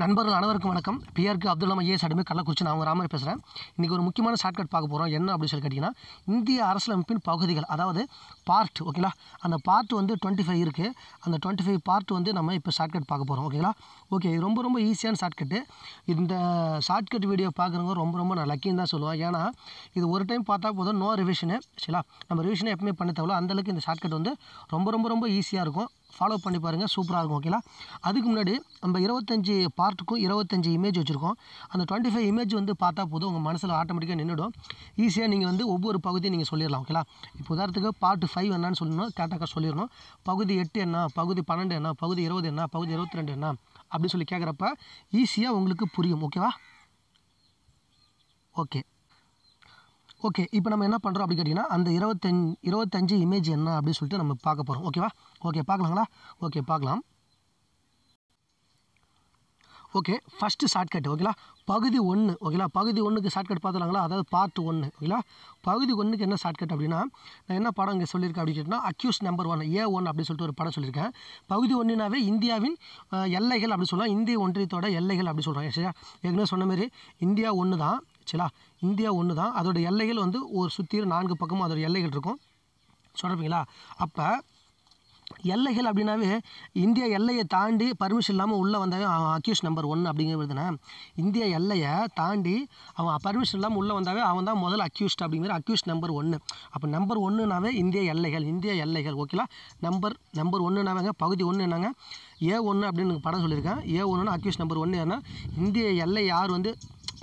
நண்பர்கள் அனைவருக்கும் வணக்கம் பிஆர்க்கு அப்துல்லாம் ஐஏஎஸ் அடிமை கள்ளக்குறிச்சி நான் ராமர் பேசுகிறேன் இன்றைக்கி ஒரு முக்கியமான ஷார்ட்கட் பார்க்க போகிறோம் என்ன அப்படின்னு சொல்லி கேட்டிங்கன்னா இந்திய அரசியலமைப்பின் பகுதிகள் அதாவது பார்ட் ஓகேங்களா அந்த பார்ட் வந்து டுவெண்ட்டி ஃபைவ் இருக்குது அந்த டுவெண்ட்டி ஃபைவ் பார்ட் வந்து நம்ம இப்போ ஷார்ட்கட் பார்க்க போகிறோம் ஓகேங்களா ஓகே இது ரொம்ப ரொம்ப ஈஸியான ஷார்ட்கட்டு இந்த ஷார்ட்கட் வீடியோ பார்க்குறவங்க ரொம்ப ரொம்ப நான் லக்கின்னு தான் சொல்லுவேன் ஏன்னா இது ஒரு டைம் பார்த்தா போதும் நோ ரிவிஷனு சரிங்களா நம்ம ரிவிஷனை எப்பவுமே பண்ண தேவையில்ல அந்தளவுக்கு இந்த ஷார்ட்கட் வந்து ரொம்ப ரொம்ப ரொம்ப ஈஸியாக இருக்கும் ஃபாலோ பண்ணி பாருங்கள் சூப்பராக இருக்கும் ஓகேலா அதுக்கு முன்னாடி நம்ம இருபத்தஞ்சி பார்ட்டுக்கும் இருபத்தஞ்சி இமேஜ் வச்சுருக்கோம் அந்த டுவெண்ட்டி ஃபைவ் இமேஜ் வந்து பார்த்தா போதும் உங்கள் மனசில் ஆட்டோமேட்டிக்காக நின்றுடும் ஈஸியாக நீங்கள் வந்து ஒவ்வொரு பகுதியும் நீங்கள் சொல்லிடலாம் ஓகேலா இப்போ உதாரணத்துக்கு பார்ட் ஃபைவ் என்னன்னு சொல்லணும் கேட்டாக்கா சொல்லிடணும் பகுதி எட்டு என்ன பகுதி பன்னெண்டு என்ன பகுதி இருபது என்ன பகுதி இருபத்தி ரெண்டு என்ன அப்படின்னு சொல்லி கேட்குறப்ப ஈஸியாக உங்களுக்கு புரியும் ஓகேவா ஓகே ஓகே இப்போ நம்ம என்ன பண்ணுறோம் அப்படின்னு கேட்டிங்கன்னா அந்த இருபத்தஞ்சு இருபத்தஞ்சு இமேஜ் என்ன அப்படின்னு சொல்லிட்டு நம்ம பார்க்க போகிறோம் ஓகேவா ஓகே பார்க்கலாங்களா ஓகே பார்க்கலாம் ஓகே ஃபஸ்ட்டு ஷார்ட்கட் ஓகேங்களா பகுதி ஒன்று ஓகேங்களா பகுதி ஒன்றுக்கு ஷார்ட்கட் பார்த்துலாங்களா அதாவது பார்ட் ஒன்று ஓகேலா பகுதி ஒன்றுக்கு என்ன ஷார்ட்கட் அப்படின்னா நான் என்ன படம் இங்கே சொல்லியிருக்கேன் அப்படின்னு கேட்டிங்கன்னா accused number one A one அப்படின்னு சொல்லிட்டு ஒரு படம் சொல்லியிருக்கேன் பகுதி ஒன்றுனாவே இந்தியாவின் எல்லைகள் அப்படின்னு சொல்லலாம் இந்திய ஒன்றியத்தோட எல்லைகள் அப்படின்னு சொல்கிறாங்க சரியா ஏற்கனவே சொன்ன மாதிரி இந்தியா ஒன்று தான் சரிங்களா இந்தியா ஒன்று தான் அதோடய எல்லைகள் வந்து ஒரு சுற்றியும் நான்கு பக்கமும் அதோடய எல்லைகள் இருக்கும் சொல்கிறீங்களா அப்போ எல்லைகள் அப்படின்னாவே இந்தியா எல்லையை தாண்டி பர்மிஷன் இல்லாமல் உள்ளே வந்தாவே அவன் அக்யூஸ் நம்பர் ஒன் அப்படிங்கிறதுனா இந்தியா எல்லையை தாண்டி அவன் பர்மிஷன் இல்லாமல் உள்ளே வந்தாவே அவன் தான் முதல் அக்யூஸ்ட் அப்படிங்கிற அக்யூஸ் நம்பர் ஒன்று அப்போ நம்பர் ஒன்றுனாவே இந்திய எல்லைகள் இந்திய எல்லைகள் ஓகேலா நம்பர் நம்பர் ஒன்றுனாவேங்க பகுதி ஒன்று என்னங்க ஏ ஒன்று அப்படின்னு படம் சொல்லியிருக்கேன் ஏ ஒன்றுனா அக்யூஸ் நம்பர் ஒன்று ஏன்னா இந்திய எல்லை யார் வந்து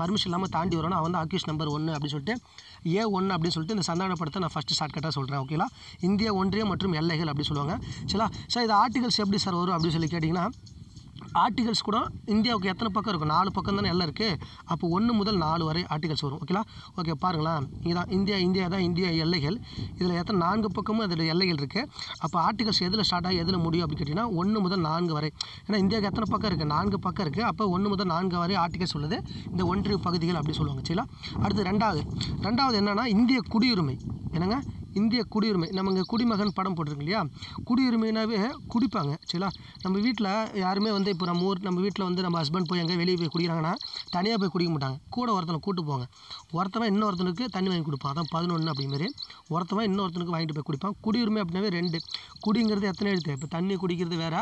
பர்மிஷன் இல்லாமல் தாண்டி வரணும் அவன் தான் ஆக்யூஸ் நம்பர் ஒன்று அப்படின்னு சொல்லிட்டு ஏ ஒன்று அப்படின்னு சொல்லிட்டு இந்த சந்தான படத்தை நான் ஃபஸ்ட்டு ஷார்ட்கட்டாக சொல்கிறேன் ஓகேலா இந்தியா ஒன்றியம் மற்றும் எல்லைகள் அப்படின்னு சொல்லுவாங்க சரிங்களா சார் இது ஆர்டிகல்ஸ் எப்படி சார் வரும் அப்படின்னு சொல்லி கேட்டிங்கன்னா ஆர்டிகல்ஸ் கூட இந்தியாவுக்கு எத்தனை பக்கம் இருக்கும் நாலு பக்கம் தானே எல்லாம் இருக்குது அப்போ ஒன்று முதல் நாலு வரை ஆர்டிகல்ஸ் வரும் ஓகேலா ஓகே பாருங்களேன் இதுதான் இந்தியா இந்தியா தான் இந்தியா எல்லைகள் இதில் எத்தனை நான்கு பக்கமும் அதில் எல்லைகள் இருக்குது அப்போ ஆர்டிகல்ஸ் எதில் ஸ்டார்ட் ஆகி எதில் முடியும் அப்படின்னு கேட்டிங்கன்னா ஒன்று முதல் நான்கு வரை ஏன்னா இந்தியாவுக்கு எத்தனை பக்கம் இருக்குது நான்கு பக்கம் இருக்குது அப்போ ஒன்று முதல் நான்கு வரை ஆர்டிகல்ஸ் உள்ளது இந்த ஒன்றிய பகுதிகள் அப்படின்னு சொல்லுவாங்க சரிங்களா அடுத்து ரெண்டாவது ரெண்டாவது என்னென்னா இந்திய குடியுரிமை என்னங்க இந்திய குடியுரிமை நம்ம இங்கே குடிமகன் படம் போட்டிருக்கு இல்லையா குடியுரிமைனாவே குடிப்பாங்க சரிங்களா நம்ம வீட்டில் யாருமே வந்து இப்போ நம்ம ஊர் நம்ம வீட்டில் வந்து நம்ம ஹஸ்பண்ட் போய் எங்கே வெளியே போய் குடிக்கிறாங்கன்னா தனியாக போய் குடிக்க மாட்டாங்க கூட ஒருத்தனை கூட்டு போவாங்க ஒருத்தவன் இன்னொருத்தனுக்கு தண்ணி வாங்கி கொடுப்பான் அதான் பதினொன்று அப்படிமாரி ஒருத்தவன் இன்னொருத்தனுக்கு வாங்கிட்டு போய் குடிப்பான் குடியுரிமை அப்படின்னாவே ரெண்டு குடிங்கிறது எத்தனை எழுத்து இப்போ தண்ணி குடிக்கிறது வேறு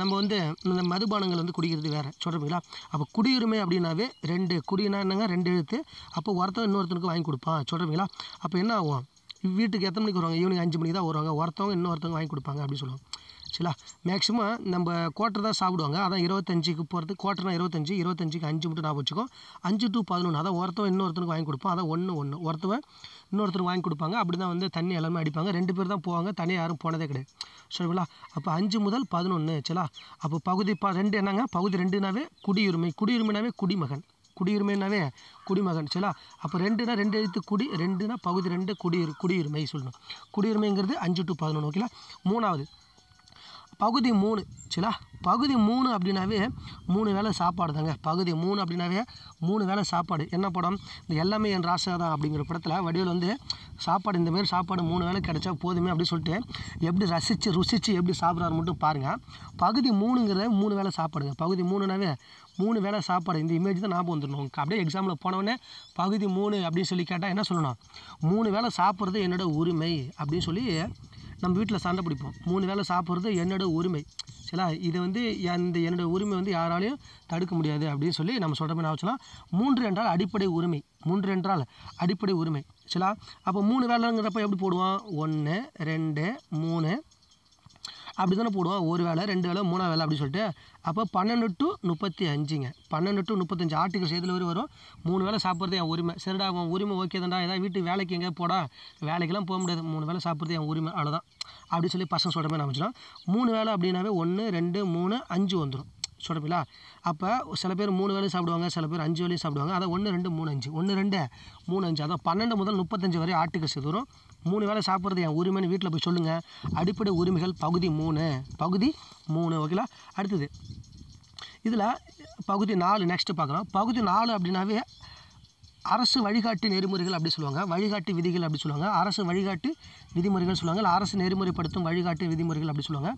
நம்ம வந்து இந்த மதுபானங்கள் வந்து குடிக்கிறது வேறு சொல்கிறீங்களா அப்போ குடியுரிமை அப்படின்னாவே ரெண்டு குடினா என்னங்க ரெண்டு எழுத்து அப்போ ஒருத்தன் இன்னொருத்தனுக்கு வாங்கி கொடுப்பான் சொல்கிறீங்களா அப்போ என்ன ஆகும் வீட்டுக்கு எத்தனை மணிக்கு வருவாங்க ஈவினிங் அஞ்சு மணிக்கு தான் வருவாங்க ஒருத்தவங்க இன்னொருத்தவங்க வாங்கி கொடுப்பாங்க அப்படின்னு சொல்லுவாங்க சரிங்களா மேக்ஸிமம் நம்ம குவார்ட்ரு தான் சாப்பிடுவாங்க அதான் இருபத்தஞ்சுக்கு போகிறது குவார்ட்டர்னா இருபத்தஞ்சி இருபத்தஞ்சுக்கு அஞ்சு மட்டும் நான் வச்சுக்கோம் அஞ்சு டு பதினொன்று அதான் ஒருத்தவங்க இன்னொருத்தனுக்கு வாங்கி கொடுப்போம் அதான் ஒன்று ஒன்று ஒருத்தவன் இன்னொருத்தர் வாங்கி கொடுப்பாங்க அப்படி தான் வந்து தண்ணி எல்லாமே அடிப்பாங்க ரெண்டு பேர் தான் போவாங்க தனியாக யாரும் போனதே கிடையாது சரிங்களா அப்போ அஞ்சு முதல் பதினொன்று சரிங்களா அப்போ பகுதி ப ரெண்டு என்னங்க பகுதி ரெண்டுனாவே குடியுரிமை குடியுரிமைனாவே குடிமகன் குடியுரிமைனாவே குடிமகன் சரிங்களா அப்போ ரெண்டுனா ரெண்டு எழுத்து குடி ரெண்டுனா பகுதி ரெண்டு குடியுரி குடியுரிமை சொல்லணும் குடியுரிமைங்கிறது அஞ்சு டு பதினொன்று ஓகேங்களா மூணாவது பகுதி மூணு சரிங்களா பகுதி மூணு அப்படின்னாவே மூணு வேளை சாப்பாடு தாங்க பகுதி மூணு அப்படின்னாவே மூணு வேளை சாப்பாடு என்ன படம் இந்த எல்லாமே என் ராசாதான் தான் அப்படிங்கிற படத்தில் வடிவில் வந்து சாப்பாடு இந்தமாரி சாப்பாடு மூணு வேளை கிடச்சா போதுமே அப்படின்னு சொல்லிட்டு எப்படி ரசித்து ருசித்து எப்படி சாப்பிட்றாரு மட்டும் பாருங்கள் பகுதி மூணுங்கிறத மூணு வேளை சாப்பாடுங்க பகுதி மூணுனாவே மூணு வேளை சாப்பாடு இந்த இமேஜ் தான் ஞாபகம் வந்துடணும் அப்படியே எக்ஸாமில் போனவொடனே பகுதி மூணு அப்படின்னு சொல்லி கேட்டால் என்ன சொல்லணும் மூணு வேளை சாப்பிட்றது என்னோடய உரிமை அப்படின்னு சொல்லி நம்ம வீட்டில் சண்டை பிடிப்போம் மூணு வேளை சாப்பிட்றது என்னோடய உரிமை சரிங்களா இது வந்து இந்த என்னோடய உரிமை வந்து யாராலையும் தடுக்க முடியாது அப்படின்னு சொல்லி நம்ம சொல்கிற மாதிரி நான் மூன்று என்றால் அடிப்படை உரிமை மூன்று என்றால் அடிப்படை உரிமை சரிங்களா அப்போ மூணு வேலைங்கிறப்ப எப்படி போடுவோம் ஒன்று ரெண்டு மூணு அப்படி தானே போடுவோம் ஒரு வேலை ரெண்டு வேலை மூணு வேலை அப்படின்னு சொல்லிட்டு அப்போ பன்னெண்டு டு முப்பத்தி அஞ்சுங்க பன்னெண்டு டு முப்பத்தஞ்சு ஆர்டிகல்ஸ் எதில் வரும் வரும் மூணு வேலை சாப்பிட்றது என் உரிமை சரிடா உன் உரிமை ஓகே தான்டா ஏதாவது வீட்டு வேலைக்கு எங்கே போடா வேலைக்கெல்லாம் போக முடியாது மூணு வேலை சாப்பிட்றது என் உரிமை அவ்வளோதான் அப்படின்னு சொல்லி பசங்க சொல்கிற மாதிரி அமைச்சிடலாம் மூணு வேலை அப்படின்னாவே ஒன்று ரெண்டு மூணு அஞ்சு வந்துடும் சொல்கிறீங்களா அப்போ சில பேர் மூணு வேலையும் சாப்பிடுவாங்க சில பேர் அஞ்சு வேலையும் சாப்பிடுவாங்க அதை ஒன்று ரெண்டு மூணு அஞ்சு ஒன்று ரெண்டு மூணு அஞ்சு அதான் பன்னெண்டு முதல் முப்பத்தஞ்சு வரை ஆட்டுக்கு சிதறும் மூணு வேலை சாப்பிட்றது என் உரிமைன்னு வீட்டில் போய் சொல்லுங்கள் அடிப்படை உரிமைகள் பகுதி மூணு பகுதி மூணு ஓகேலா அடுத்தது இதில் பகுதி நாலு நெக்ஸ்ட்டு பார்க்குறோம் பகுதி நாலு அப்படின்னாவே அரசு வழிகாட்டு நெறிமுறைகள் அப்படி சொல்லுவாங்க வழிகாட்டு விதிகள் அப்படி சொல்லுவாங்க அரசு வழிகாட்டு விதிமுறைகள் சொல்லுவாங்க இல்லை அரசு நெறிமுறைப்படுத்தும் வழிகாட்டு விதிமுறைகள் அப்படி சொல்லுவாங்க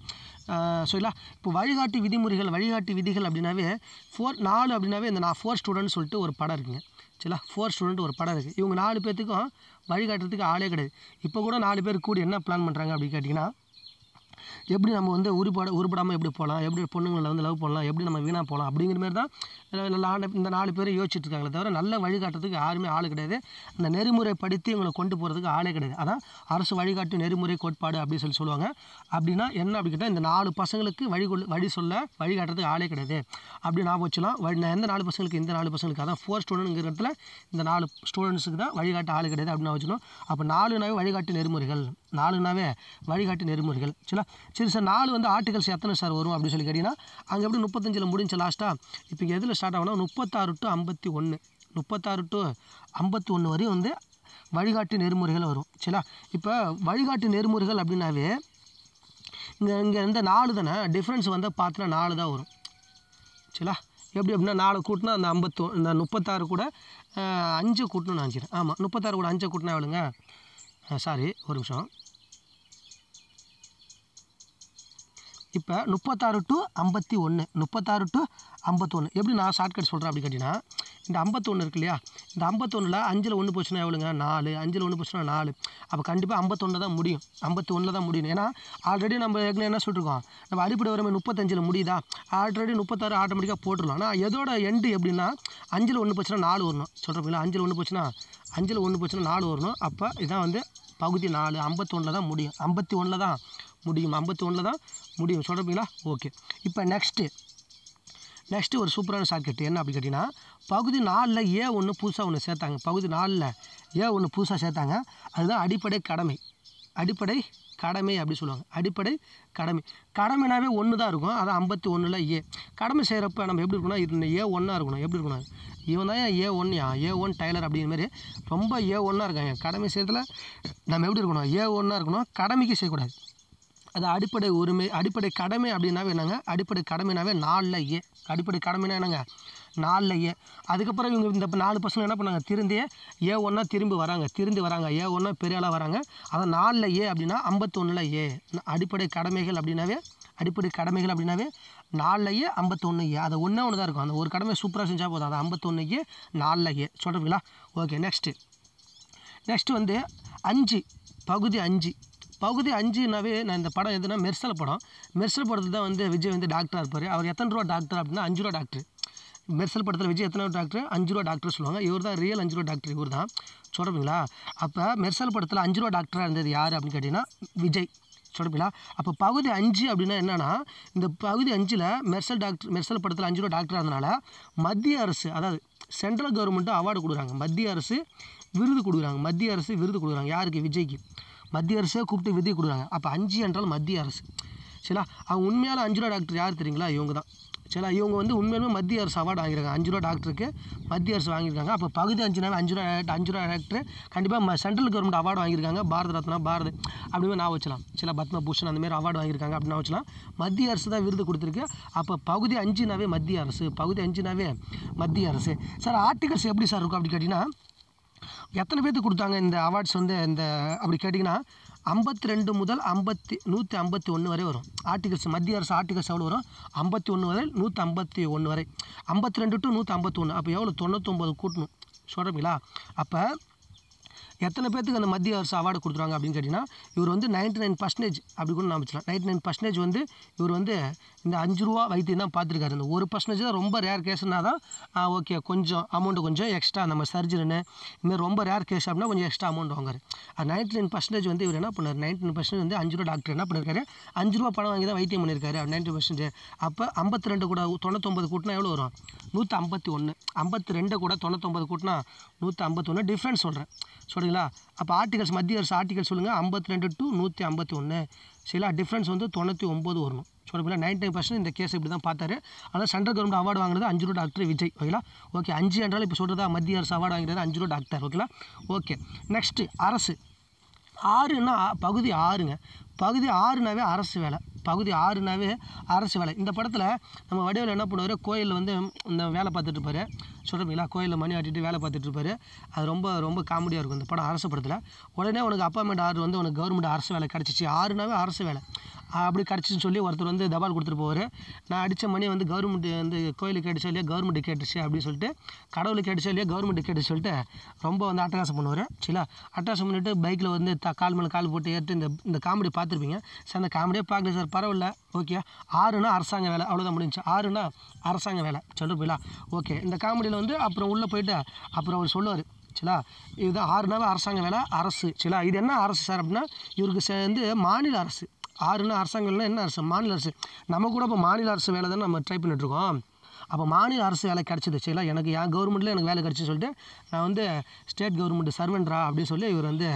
சரிங்களா இப்போ வழிகாட்டு விதிமுறைகள் வழிகாட்டு விதிகள் அப்படின்னாவே ஃபோர் நாலு அப்படின்னாவே இந்த நான் ஃபோர் ஸ்டூடெண்ட்னு சொல்லிட்டு ஒரு படம் இருக்குங்க சரிங்களா ஃபோர் ஸ்டூடெண்ட் ஒரு படம் இருக்குது இவங்க நாலு பேர்த்துக்கும் வழிகாட்டுறதுக்கு ஆளே கிடையாது இப்போ கூட நாலு பேர் கூடி என்ன பிளான் பண்ணுறாங்க அப்படின்னு கேட்டிங்கன்னா எப்படி நம்ம வந்து உருப்பட உருப்படாமல் எப்படி போகலாம் எப்படி பொண்ணுங்களை வந்து லவ் பண்ணலாம் எப்படி நம்ம வீணாக போகலாம் அப்படிங்கிற மாதிரி தான் நாலு இந்த நாலு பேர் யோசிச்சுட்டு தவிர நல்ல வழிகாட்டுறதுக்கு யாருமே ஆள் கிடையாது அந்த நெறிமுறை படித்து இவங்களை கொண்டு போகிறதுக்கு ஆளே கிடையாது அதான் அரசு வழிகாட்டு நெறிமுறை கோட்பாடு அப்படின்னு சொல்லி சொல்லுவாங்க அப்படின்னா என்ன அப்படி கேட்டால் இந்த நாலு பசங்களுக்கு வழி வழி சொல்ல வழிகாட்டுறதுக்கு ஆளே கிடையாது அப்படி நான் வச்சுலாம் எந்த நாலு பசங்களுக்கு இந்த நாலு பசங்களுக்கு அதான் ஃபோர் ஸ்டூடெண்ட்ங்கிற இடத்துல இந்த நாலு ஸ்டூடெண்ட்ஸுக்கு தான் வழிகாட்ட ஆள் கிடையாது அப்படின்னு வச்சுக்கணும் அப்போ நாலுனாவே வழிகாட்டு நெறிமுறைகள் நாலுனாவே வழிகாட்டு நெறிமுறைகள் சரிங்களா சரி சார் நாலு வந்து ஆர்டிகல்ஸ் எத்தனை சார் வரும் அப்படின்னு சொல்லி கேட்டிங்கன்னா அங்கே எப்படி முப்பத்தஞ்சில் முடிஞ்ச லாஸ்ட்டாக இப்போ எதில் ஸ்டார்ட் ஆகணும்னா முப்பத்தாறு டு ஐம்பத்தி ஒன்று முப்பத்தாறு டு ஐம்பத்தி ஒன்று வரையும் வந்து வழிகாட்டு நெறிமுறைகள் வரும் சரிங்களா இப்போ வழிகாட்டு நெறிமுறைகள் அப்படின்னாவே இங்கே இங்கே இந்த நாலு தானே டிஃப்ரென்ஸ் வந்து பார்த்தினா நாலு தான் வரும் சரிங்களா எப்படி அப்படின்னா நாலு கூட்டினா அந்த ஐம்பத்தோ இந்த முப்பத்தாறு கூட அஞ்சு கூட்டணும்னு நினச்சிக்கிறேன் ஆமாம் முப்பத்தாறு கூட அஞ்சு கூட்டினா எவ்வளோங்க சாரி ஒரு நிமிஷம் இப்போ முப்பத்தாறு டு ஐம்பத்தி ஒன்று முப்பத்தாறு டு ஐம்பத்தொன்று எப்படி நான் ஷார்ட்கட் சொல்கிறேன் அப்படி கேட்டிங்கன்னா இந்த ஐம்பத்தொன்று இருக்கு இல்லையா இந்த ஐம்பத்தொன்னில் அஞ்சில் ஒன்று போச்சுன்னா எவ்வளோங்க நாலு அஞ்சில் ஒன்று போச்சுன்னா நாலு அப்போ கண்டிப்பாக ஐம்பத்தொன்று தான் முடியும் ஐம்பத்தி ஒன்றில் தான் முடியும் ஏன்னா ஆல்ரெடி நம்ம ஏற்கனவே என்ன சொல்லிருக்கோம் நம்ம அடிப்படை வறுமை முப்பத்தஞ்சில் முடியுதா ஆல்ரெடி முப்பத்தாறு ஆட்டோமேட்டிக்காக போட்டுடலாம் ஆனால் எதோட எண்டு எப்படின்னா அஞ்சில் ஒன்று போச்சுன்னா நாலு வரணும் சொல்கிறப்பங்களா அஞ்சில் ஒன்று போச்சுன்னா அஞ்சில் ஒன்று போச்சுன்னா நாலு வரணும் அப்போ இதான் வந்து பகுதி நாலு ஐம்பத்தொன்னில் தான் முடியும் ஐம்பத்தி ஒன்றில் தான் முடியும் ஐம்பத்தி ஒன்றில் தான் முடியும் சொல்கிறீங்களா ஓகே இப்போ நெக்ஸ்ட்டு நெக்ஸ்ட்டு ஒரு சூப்பரான சாக்கெட்டு என்ன அப்படி கேட்டிங்கன்னா பகுதி நாலில் ஏ ஒன்று புதுசாக ஒன்று சேர்த்தாங்க பகுதி நாலில் ஏ ஒன்று புதுசாக சேர்த்தாங்க அதுதான் அடிப்படை கடமை அடிப்படை கடமை அப்படி சொல்லுவாங்க அடிப்படை கடமை கடமைனாவே ஒன்று தான் இருக்கும் அதான் ஐம்பத்தி ஒன்றில் ஏ கடமை செய்கிறப்ப நம்ம எப்படி இருக்கணும் இது ஏ ஒன்றா இருக்கணும் எப்படி இருக்கணும் இவன் தான் ஏ ஒன்றியா ஏ ஒன் டைலர் அப்படிங்கிற மாதிரி ரொம்ப ஏ ஒன்றாக இருக்காங்க கடமை செய்கிறதுல நம்ம எப்படி இருக்கணும் ஏ ஒன்றா இருக்கணும் கடமைக்கு செய்யக்கூடாது அது அடிப்படை உரிமை அடிப்படை கடமை அப்படின்னாவே என்னங்க அடிப்படை கடமைனாவே நாலில் ஏ அடிப்படை கடமைனா என்னங்க நாளில் ஏ அதுக்கப்புறம் இவங்க இந்த நாலு பசங்க என்ன பண்ணாங்க திருந்தியே ஏ ஒன்றா திரும்பி வராங்க திருந்தி வராங்க ஏ ஒன்றா பெரிய ஆளாக வராங்க அதான் நாளில் ஏ அப்படின்னா ஐம்பத்தொன்னில் ஏ அடிப்படை கடமைகள் அப்படின்னாவே அடிப்படை கடமைகள் அப்படின்னாவே நாலுலையே ஐம்பத்தொன்று ஏ அதை ஒன்றே ஒன்று தான் இருக்கும் அந்த ஒரு கடமை சூப்பராக செஞ்சால் போதும் அது ஐம்பத்தொன்று ஏ நாளில் ஏ சொல்கிறீங்களா ஓகே நெக்ஸ்ட்டு நெக்ஸ்ட்டு வந்து அஞ்சு பகுதி அஞ்சு பகுதி அஞ்சுனாவே நான் இந்த படம் எதுனா மெர்சல் படம் மெர்சல் படத்தில் தான் வந்து விஜய் வந்து டாக்டராக இருப்பார் அவர் எத்தனை ரூபா டாக்டர் அப்படின்னா அஞ்சு ரூபா டாக்டர் மெர்சல் படத்தில் விஜய் எத்தனை டாக்டர் அஞ்சு ரூபா டாக்டர் சொல்லுவாங்க இவர் தான் ரியல் அஞ்சு ரூபா டாக்டர் இவர் தான் சொல்கிறீங்களா அப்போ மெர்சல் படத்தில் அஞ்சு ரூபா டாக்டராக இருந்தது யார் அப்படின்னு கேட்டிங்கன்னா விஜய் சொல்லுங்களா அப்போ பகுதி அஞ்சு அப்படின்னா என்னென்னா இந்த பகுதி அஞ்சில் மெர்சல் டாக்டர் மெர்சல் படத்தில் அஞ்சு ரூபா டாக்டர் இருந்தனால மத்திய அரசு அதாவது சென்ட்ரல் கவர்மெண்ட்டும் அவார்டு கொடுக்குறாங்க மத்திய அரசு விருது கொடுக்குறாங்க மத்திய அரசு விருது கொடுக்குறாங்க யாருக்கு விஜய்க்கு மத்திய அரசே கூப்பிட்டு விதி கொடுக்குறாங்க அப்போ அஞ்சு என்றால் மத்திய அரசு சரிங்களா அவங்க உண்மையான அஞ்சு ரூபா டாக்டர் யார் தெரியுங்களா இவங்க தான் சரிங்களா இவங்க வந்து உண்மையிலுமே மத்திய அரசு அவார்டு வாங்கியிருக்காங்க அஞ்சு ரூபா டாக்டருக்கு மத்திய அரசு வாங்கியிருக்காங்க அப்போ பகுதி அஞ்சு நாள் அஞ்சு ரூபா அஞ்சு ரூபா டாக்டர் கண்டிப்பாக சென்ட்ரல் கவர்மெண்ட் அவார்டு வாங்கியிருக்காங்க பாரத ரத்னா பாரத் அப்படிமாதிரி நான் வச்சலாம் சில பத்ம பூஷன் மாதிரி அவார்டு வாங்கியிருக்காங்க அப்படின்னு வச்சலாம் மத்திய அரசு தான் விருது கொடுத்துருக்கு அப்போ பகுதி அஞ்சுனாவே மத்திய அரசு பகுதி அஞ்சுனாவே மத்திய அரசு சார் ஆர்டிகல்ஸ் எப்படி சார் இருக்கும் அப்படின்னு கேட்டிங்கன்னா எத்தனை பேர்த்து கொடுத்தாங்க இந்த அவார்ட்ஸ் வந்து இந்த அப்படி கேட்டிங்கன்னா ஐம்பத்தி ரெண்டு முதல் ஐம்பத்தி நூற்றி ஐம்பத்தி ஒன்று வரை வரும் ஆர்டிகல்ஸ் மத்திய அரசு ஆர்டிகல்ஸ் எவ்வளோ வரும் ஐம்பத்தி ஒன்று வரை நூற்றி ஐம்பத்தி ஒன்று வரை ஐம்பத்தி ரெண்டு டு நூற்றி ஐம்பத்தி ஒன்று அப்போ எவ்வளோ தொண்ணூற்றொம்பது கூட்டணும் சொல்கிறீங்களா அப்போ எத்தனை பேர்த்துக்கு அந்த மத்திய அரசு அவார்டு கொடுத்துருவாங்க அப்படின்னு கேட்டிங்கன்னா இவர் வந்து நைன்ட்டி நைன் பர்சன்டேஜ் அப்படி கூட நான் வச்சுக்கலாம் நைன்ட்டி நைன் பர்சன்டேஜ் வந்து இவர் வந்து இந்த அஞ்சு ரூபா வைத்தியம் தான் பார்த்துருக்காரு இந்த ஒரு பர்சன்டேஜ் தான் ரொம்ப ரேர் கேஸ்னால் தான் ஓகே கொஞ்சம் அமௌண்ட்டு கொஞ்சம் எக்ஸ்ட்ரா நம்ம சர்ஜரினு இந்த ரொம்ப ரேர் கேஸ் அப்படின்னா கொஞ்சம் எக்ஸ்ட்ரா அமௌண்ட் அது நைன்டி நைன் பர்சன்டேஜ் வந்து இவர் என்ன பண்ணார் நைன்டி நைன் பர்சன்டேஜ் வந்து அஞ்சு ரூபா டாக்டர் என்ன பண்ணியிருக்காரு அஞ்சு ரூபா பணம் வாங்கி தான் வைத்தியம் பண்ணியிருக்காரு நைன்டி பர்சன்டேஜ் அப்போ ஐம்பத்தி ரெண்டு கூட தொண்ணூத்தொம்பது கூட்டினா எவ்வளோ வரும் நூற்றி ஐம்பத்தி ஒன்று ஐம்பத்தி ரெண்டு கூட தொண்ணூத்தொம்பது கூட்டினா நூற்றி ஐம்பத்தொன்று டிஃப்ரென்ஸ் சொல்கிறேன் சொல்கிறீங்களா அப்போ ஆர்டிகல்ஸ் மத்திய அரசு ஆர்டிகல் சொல்லுங்கள் ஐம்பத்தி ரெண்டு டு நூற்றி ஐம்பத்தி ஒன்று சரிங்களா டிஃப்ரென்ஸ் வந்து தொண்ணூற்றி ஒம்பது வரணும் பொறுப்பில் நைன்டி பர்சன்ட் இந்த கேஸ் இப்படி தான் பார்த்தாரு அதாவது சென்ட்ரல் கவர்மெண்ட் அவார்டு வாங்குறது அஞ்சு ரூபா டாக்டர் விஜய் ஓகேங்களா ஓகே அஞ்சு என்றாலும் இப்போ சொல்கிறதா மத்திய அரசு அவார்டு வாங்குறது அஞ்சு ரூபா டாக்டர் ஓகேங்களா ஓகே நெக்ஸ்ட்டு அரசு ஆறுன்னா பகுதி ஆறுங்க பகுதி ஆறுனாவே அரசு வேலை பகுதி ஆறுனாவே அரசு வேலை இந்த படத்தில் நம்ம வடிவில் என்ன பண்ணுவார் கோயிலில் வந்து இந்த வேலை பார்த்துட்டு இருப்பார் சொல்கிறீங்களா கோயிலில் மணி ஆட்டிட்டு வேலை பார்த்துட்டு இருப்பார் அது ரொம்ப ரொம்ப காமெடியாக இருக்கும் இந்த படம் அரசு படத்தில் உடனே உனக்கு அப்பாயின்மெண்ட் ஆறு வந்து உனக்கு கவர்மெண்ட் அரசு வேலை கிடச்சிச்சு ஆறுனாவே அரசு வேலை அப்படி கிடச்சின்னு சொல்லி ஒருத்தர் வந்து தபால் கொடுத்துட்டு போவார் நான் அடித்த மணி வந்து கவர்மெண்ட்டு வந்து கோயிலுக்கு கேட்டுச்சா இல்லையா கவர்மெண்ட்டுக்கு கேட்டுச்சு அப்படின்னு சொல்லிட்டு கடவுளுக்கு கேட்டுச்சா இல்லையா கவர்மெண்ட்டுக்கு கேட்டுச்சு சொல்லிட்டு ரொம்ப வந்து அட்டகாசம் பண்ணுவார் சரிங்களா அட்டகாசம் பண்ணிவிட்டு பைக்கில் வந்து த கால் மேலே கால் போட்டு ஏற்று இந்த இந்த காமெடி பார்த்துருப்பீங்க சார் அந்த காமெடியே பார்க்கல சார் பரவாயில்ல ஓகே ஆறுனா அரசாங்க வேலை அவ்வளோதான் முடிஞ்சு ஆறுனா அரசாங்க வேலை சொல்ல போயிலா ஓகே இந்த காமெடியில் வந்து அப்புறம் உள்ளே போயிட்டு அப்புறம் அவர் சொல்லுவார் சரிங்களா இது ஆறு நாள் அரசாங்க வேலை அரசு சரிங்களா இது என்ன அரசு சார் அப்படின்னா இவருக்கு சேர்ந்து மாநில அரசு ஆறுனா அரசாங்கம்னா என்ன அரசு மாநில அரசு நம்ம கூட இப்போ மாநில அரசு வேலை தான் நம்ம ட்ரை பண்ணிட்டுருக்கோம் அப்போ மாநில அரசு வேலை கிடச்சிது சரிங்களா எனக்கு என் கவர்மெண்ட்டில் எனக்கு வேலை கிடச்சி சொல்லிட்டு நான் வந்து ஸ்டேட் கவர்மெண்ட் சர்வெண்ட்ரா அப்படின்னு சொல்லி இவர் வந்து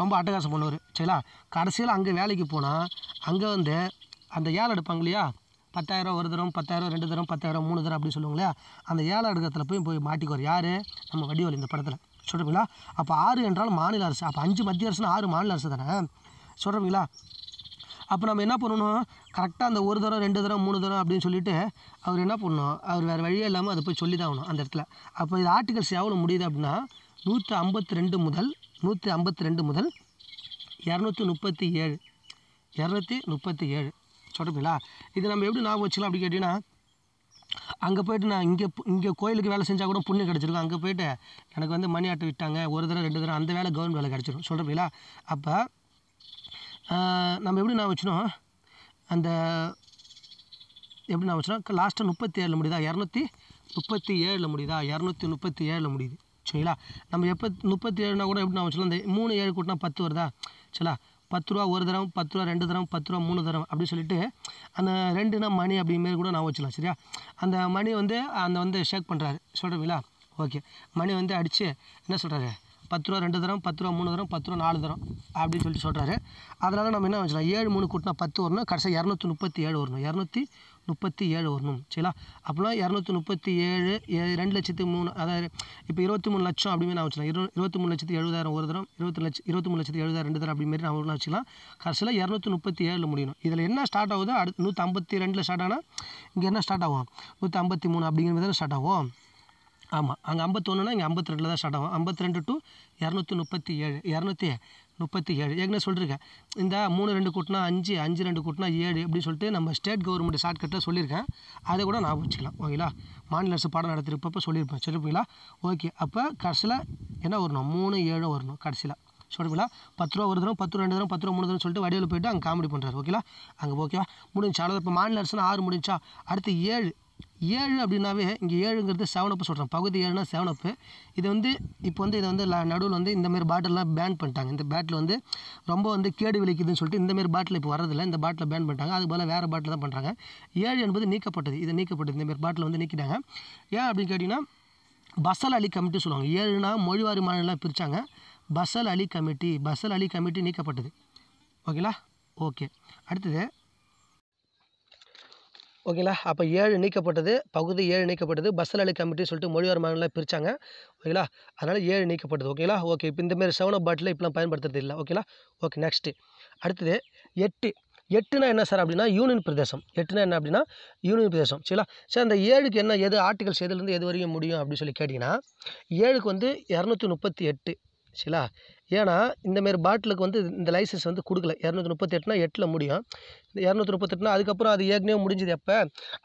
ரொம்ப அட்டகாசம் பண்ணுவார் சரிங்களா கடைசியில் அங்கே வேலைக்கு போனால் அங்கே வந்து அந்த ஏழை எடுப்பாங்க இல்லையா பத்தாயிரம் ஒரு தரம் பத்தாயிரம் ரெண்டு தரம் பத்தாயிரம் மூணு தரம் அப்படின்னு சொல்லுவாங்க இல்லையா அந்த ஏழை எடுக்கிறதுல போய் போய் மாட்டிக்குவார் யார் நம்ம வடிவல் இந்த படத்தில் சொல்கிறீங்களா அப்போ ஆறு என்றால் மாநில அரசு அப்போ அஞ்சு மத்திய அரசுன்னு ஆறு மாநில அரசு தானே சொல்கிறீங்களா அப்போ நம்ம என்ன பண்ணணும் கரெக்டாக அந்த ஒரு தரம் ரெண்டு தரம் மூணு தடவை அப்படின்னு சொல்லிவிட்டு அவர் என்ன பண்ணணும் அவர் வேறு வழியே இல்லாமல் அதை போய் சொல்லி தான் ஆகணும் அந்த இடத்துல அப்போ இது ஆர்டிகல்ஸ் எவ்வளோ முடியுது அப்படின்னா நூற்றி ஐம்பத்தி ரெண்டு முதல் நூற்றி ஐம்பத்தி ரெண்டு முதல் இரநூத்தி முப்பத்தி ஏழு இரநூத்தி முப்பத்தி ஏழு சொல்கிறீங்களா இது நம்ம எப்படி ஞாபகம் வச்சுக்கலாம் அப்படி கேட்டிங்கன்னா அங்கே போய்ட்டு நான் இங்கே இங்கே கோயிலுக்கு வேலை செஞ்சால் கூட புண்ணு கிடச்சிருக்கும் அங்கே போய்ட்டு எனக்கு வந்து மணி ஆட்டை விட்டாங்க ஒரு தடவை ரெண்டு தடவை அந்த வேலை கவர்மெண்ட் வேலை கிடச்சிரும் சொல்கிறீங்களா அப்போ நம்ம எப்படி நான் வச்சுனோம் அந்த எப்படி நான் வச்சுனா லாஸ்ட்டாக முப்பத்தி ஏழில் முடியுதா இரநூத்தி முப்பத்தி ஏழில் முடியுதா இரநூத்தி முப்பத்தி ஏழில் முடியுது சரிங்களா நம்ம எப்போ முப்பத்தி ஏழுனா கூட எப்படி நான் வச்சுனா இந்த மூணு ஏழு கூட்டினா பத்து வருதா சரிங்களா பத்து ரூபா ஒரு தரம் பத்து ரூபா ரெண்டு தரம் பத்து ரூபா மூணு தரம் அப்படின்னு சொல்லிட்டு அந்த ரெண்டுனா மணி அப்படிங்கிறது கூட நான் வச்சுலாம் சரியா அந்த மணி வந்து அந்த வந்து ஷேக் பண்ணுறாரு சொல்கிறீங்களா ஓகே மணி வந்து அடித்து என்ன சொல்கிறாரு பத்து ரூபா ரெண்டு தரம் பத்து ரூபா மூணு தரம் பத்து ரூபா நாலு தரம் அப்படின்னு சொல்லிட்டு சொல்கிறாரு அதனால் நம்ம என்ன வச்சுக்கலாம் ஏழு மூணு கூட்டினா பத்து வரணும் கடைசியாக இரநூத்தி முப்பத்தி ஏழு வரணும் இரநூத்தி முப்பத்தி ஏழு வரணும் சரிங்களா அப்படிலாம் இரநூத்தி முப்பத்தி ஏழு ரெண்டு லட்சத்து மூணு அதாவது இப்போ இருபத்தி மூணு லட்சம் அப்படின்னு நான் வச்சுக்கலாம் இரு இருபத்தி மூணு லட்சத்து எழுபதாயிரம் ஒரு தரம் இருபத்தி லட்சம் இருபத்தி மூணு லட்சத்து எழுபதாயிரம் ரெண்டு தரம் அப்படி மாரி நான் வச்சுக்கலாம் கடைசியில் இரநூத்தி முப்பத்தி ஏழில் முடியணும் இதில் என்ன ஸ்டார்ட் ஆகுது அடுத்து நூற்றி ஐம்பத்தி ரெண்டில் ஸ்டார்ட் ஆனால் இங்கே என்ன ஸ்டார்ட் ஆகும் நூற்றி ஐம்பத்தி மூணு அப்படிங்கிற மாதிரி ஸ்டார்ட் ஆகும் ஆமாம் அங்கே ஐம்பத்தொன்றுனா இங்கே ஐம்பத்தி ரெண்டில் தான் ஸ்டார்ட் ஆகும் ஐம்பத்தி ரெண்டு டு இரநூத்தி முப்பத்தி ஏழு இரநூத்தி முப்பத்தி ஏழு ஏற்கனவே சொல்லியிருக்கேன் இந்த மூணு ரெண்டு கூட்டினா அஞ்சு அஞ்சு ரெண்டு கூட்டினா ஏழு அப்படின்னு சொல்லிட்டு நம்ம ஸ்டேட் கவர்மெண்ட் ஷார்ட்கட்டில் சொல்லியிருக்கேன் அதை கூட நான் வச்சுக்கலாம் ஓகேங்களா மாநில அரசு பாடம் நடத்திருப்பப்போ சொல்லியிருப்பேன் சொல்லியிருப்பீங்களா ஓகே அப்போ கடைசியில் என்ன வரணும் மூணு ஏழு வரணும் கடைசியில் சொல்லுவீங்களா பத்து ரூபா ஒரு தரம் பத்து ரூபா ரெண்டு தரம் பத்து ரூபா மூணு தரம் சொல்லிட்டு வடிவில் போய்ட்டு அங்கே காமெடி பண்ணுறாரு ஓகேங்களா அங்கே ஓகேவா முடிஞ்சா அளவு இப்போ மாநில அரசுன்னு ஆறு முடிஞ்சா அடுத்து ஏழு ஏழு அப்படின்னாவே இங்கே ஏழுங்கிறது செவனப்பு சொல்கிறோம் பகுதி ஏழுனா செவனப்பு இது வந்து இப்போ வந்து இதை வந்து நடுவில் வந்து இந்தமாரி பாட்டிலெலாம் பேன் பண்ணிட்டாங்க இந்த பாட்டில் வந்து ரொம்ப வந்து கேடு விளைக்குதுன்னு சொல்லிட்டு இந்தமாரி பாட்டில் இப்போ வரதில்லை இந்த பாட்டில் பேன் பண்ணிட்டாங்க அதுக்கு வேறு பாட்டில் தான் பண்ணுறாங்க ஏழு என்பது நீக்கப்பட்டது இது நீக்கப்பட்டது இந்தமாரி பாட்டில் வந்து நீக்கிட்டாங்க ஏன் அப்படின்னு கேட்டிங்கன்னா பசல் அலி கமிட்டி சொல்லுவாங்க ஏழுனா மொழிவாரி மாநிலம் பிரித்தாங்க பசல் அலி கமிட்டி பசல் அலி கமிட்டி நீக்கப்பட்டது ஓகேங்களா ஓகே அடுத்தது ஓகேங்களா அப்போ ஏழு நீக்கப்பட்டது பகுதி ஏழு நீக்கப்பட்டது பஸ் அலி கமிட்டின்னு சொல்லிட்டு மொழிவார் மாநிலம் பிரித்தாங்க ஓகேங்களா அதனால் ஏழு நீக்கப்பட்டது ஓகேங்களா ஓகே இப்போ இந்தமாரி செவனோ பாட்டில் இப்போலாம் பயன்படுத்துறது இல்லை ஓகேங்களா ஓகே நெக்ஸ்ட்டு அடுத்தது எட்டு எட்டுனா என்ன சார் அப்படின்னா யூனியன் பிரதேசம் எட்டுனா என்ன அப்படின்னா யூனியன் பிரதேசம் சரிங்களா சார் அந்த ஏழுக்கு என்ன எது ஆர்டிகல்ஸ் எதுலேருந்து எது வரையும் முடியும் அப்படின்னு சொல்லி கேட்டிங்கன்னா ஏழுக்கு வந்து இரநூத்தி முப்பத்தி எட்டு சரிங்களா ஏன்னா இந்தமாரி பாட்டிலுக்கு வந்து இந்த லைசன்ஸ் வந்து கொடுக்கல இரநூத்தி முப்பத்தெட்டுனா எட்டில் முடியும் இந்த இரநூத்தி முப்பத்தெட்டுனா அதுக்கப்புறம் அது ஏற்கனவே முடிஞ்சது எப்போ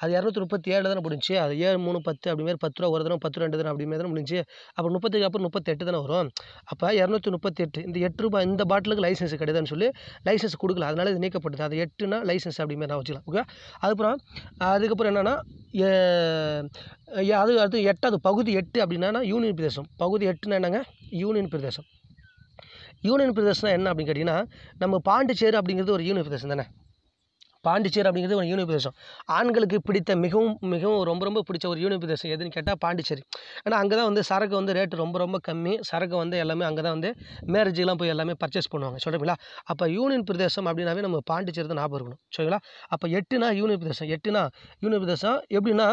அது இரநூத்தி முப்பத்தி ஏழு தானே முடிஞ்சு அது ஏழு மூணு பத்து அப்படிமாரி பத்து ரூபா ஒரு தினம் பத்து ரூபா ரெண்டு தினம் அப்படிமாரி தானே முடிஞ்சு அப்புறம் முப்பத்தஞ்சு அப்புறம் முப்பத்தெட்டு தானே வரும் அப்போ இரநூத்தி முப்பத்தெட்டு இந்த எட்டு ரூபாய் இந்த பாட்டிலுக்கு லைசன்ஸ் கிடையாதுன்னு சொல்லி லைசன்ஸ் கொடுக்கல அதனால் இது நீக்கப்பட்டது அது எட்டுனா லைசன்ஸ் அப்படிமாரி நான் வச்சுக்கலாம் ஓகே அதுக்கப்புறம் அதுக்கப்புறம் என்னென்னா அது அடுத்து எட்டாவது பகுதி எட்டு அப்படின்னா யூனியன் பிரதேசம் பகுதி எட்டுன்னா என்னங்க யூனியன் பிரதேசம் யூனியன் பிரதேசம்னா என்ன அப்படின்னு கேட்டிங்கன்னா நம்ம பாண்டிச்சேரி அப்படிங்கிறது ஒரு யூனியன் பிரதேசம் தானே பாண்டிச்சேரி அப்படிங்கிறது ஒரு யூனியன் பிரதேசம் ஆண்களுக்கு பிடித்த மிகவும் மிகவும் ரொம்ப ரொம்ப பிடிச்ச ஒரு யூனியன் பிரதேசம் எதுன்னு கேட்டால் பாண்டிச்சேரி ஏன்னா அங்கே தான் வந்து சரக்கு வந்து ரேட்டு ரொம்ப ரொம்ப கம்மி சரக்கு வந்து எல்லாமே அங்கே தான் வந்து மேரேஜுக்குலாம் போய் எல்லாமே பர்ச்சேஸ் பண்ணுவாங்க சொல்கிறீங்களா அப்போ யூனியன் பிரதேசம் அப்படின்னாவே நம்ம பாண்டிச்சேரி தான் ஞாபகம் இருக்கணும் சரிங்களா அப்போ எட்டுனா யூனியன் பிரதேசம் எட்டுனா யூனியன் பிரதேசம் எப்படின்னா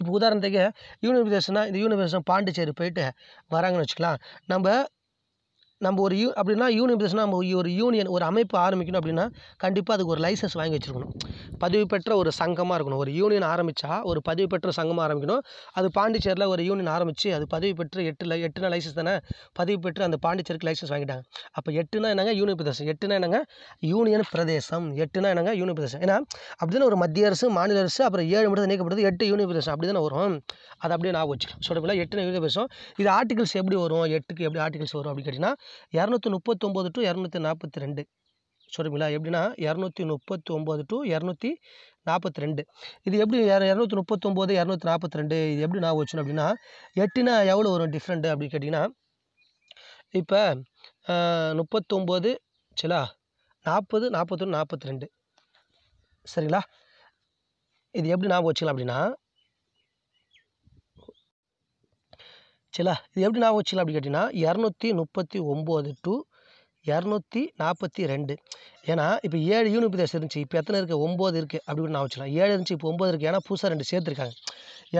இப்போ உதாரணத்துக்கு யூனியன் பிரதேசம்னா இந்த யூனிவர்சேஷன் பிரதேசம் பாண்டிச்சேரி போயிட்டு வராங்கன்னு வச்சுக்கலாம் நம்ம நம்ம ஒரு யூ அப்படின்னா யூனிபிஸ்னா நம்ம ஒரு யூனியன் ஒரு அமைப்பு ஆரம்பிக்கணும் அப்படின்னா கண்டிப்பாக அதுக்கு ஒரு லைசன்ஸ் வாங்கி வச்சுருக்கணும் பதிவு பெற்ற ஒரு சங்கமாக இருக்கணும் ஒரு யூனியன் ஆரம்பித்தா ஒரு பதிவு பெற்ற சங்கமாக ஆரம்பிக்கணும் அது பாண்டிச்சேரியில் ஒரு யூனியன் ஆரம்பித்து அது பதிவு பெற்று எட்டு எட்டுனா லைசன்ஸ் தானே பதிவு பெற்று அந்த பாண்டிச்சேரிக்கு லைசன்ஸ் வாங்கிட்டாங்க அப்போ எட்டுனா என்னங்க யூனியன் பிரதேசம் எட்டுனா என்னங்க யூனியன் பிரதேசம் எட்டுனா என்னங்க யூனியன் பிரதேசம் ஏன்னா அப்படி ஒரு மத்திய அரசு மாநில அரசு அப்புறம் ஏழு மட்டும் நீக்கப்படுது எட்டு யூனியன் பிரதேசம் அப்படி தானே வரும் அது அப்படியே நான் வச்சுக்கலாம் சொல்ல எட்டு யூனியன் பிரதேசம் இது ஆர்டிகல்ஸ் எப்படி வரும் எட்டுக்கு எப்படி ஆர்டிகல்ஸ் வரும் அப்படின்னு கேட்டிங்கன்னா இரநூத்தி முப்பத்தொம்போது டு இரநூத்தி நாற்பத்தி ரெண்டு சொல்கிறீங்களா எப்படின்னா இரநூத்தி முப்பத்தி ஒம்பது டு இரநூத்தி நாற்பத்தி ரெண்டு இது எப்படி இரநூத்தி முப்பத்தொம்போது இரநூத்தி நாற்பத்தி ரெண்டு இது எப்படி நான் வச்சு அப்படின்னா எட்டுனா எவ்வளோ வரும் டிஃப்ரெண்ட்டு அப்படின்னு கேட்டிங்கன்னா இப்போ முப்பத்தொம்போது சரிங்களா நாற்பது நாற்பத்தொன்று நாற்பத்தி ரெண்டு சரிங்களா இது எப்படி ஞாபகம் வச்சுக்கலாம் அப்படின்னா சரிங்களா இது எப்படி ஞாபகம் வச்சுக்கலாம் அப்படின்னு கேட்டிங்கன்னா இரநூத்தி முப்பத்தி ஒம்பது டு இரநூத்தி நாற்பத்தி ரெண்டு ஏன்னா இப்போ ஏழு யூனிட் பிரதேசம் இருந்துச்சு இப்போ எத்தனை இருக்குது ஒம்பது இருக்குது அப்படின்னு நான் வச்சுக்கலாம் ஏழு இருந்துச்சு இப்போ ஒம்பது இருக்குது ஏன்னா புதுசாக ரெண்டு சேர்த்துருக்காங்க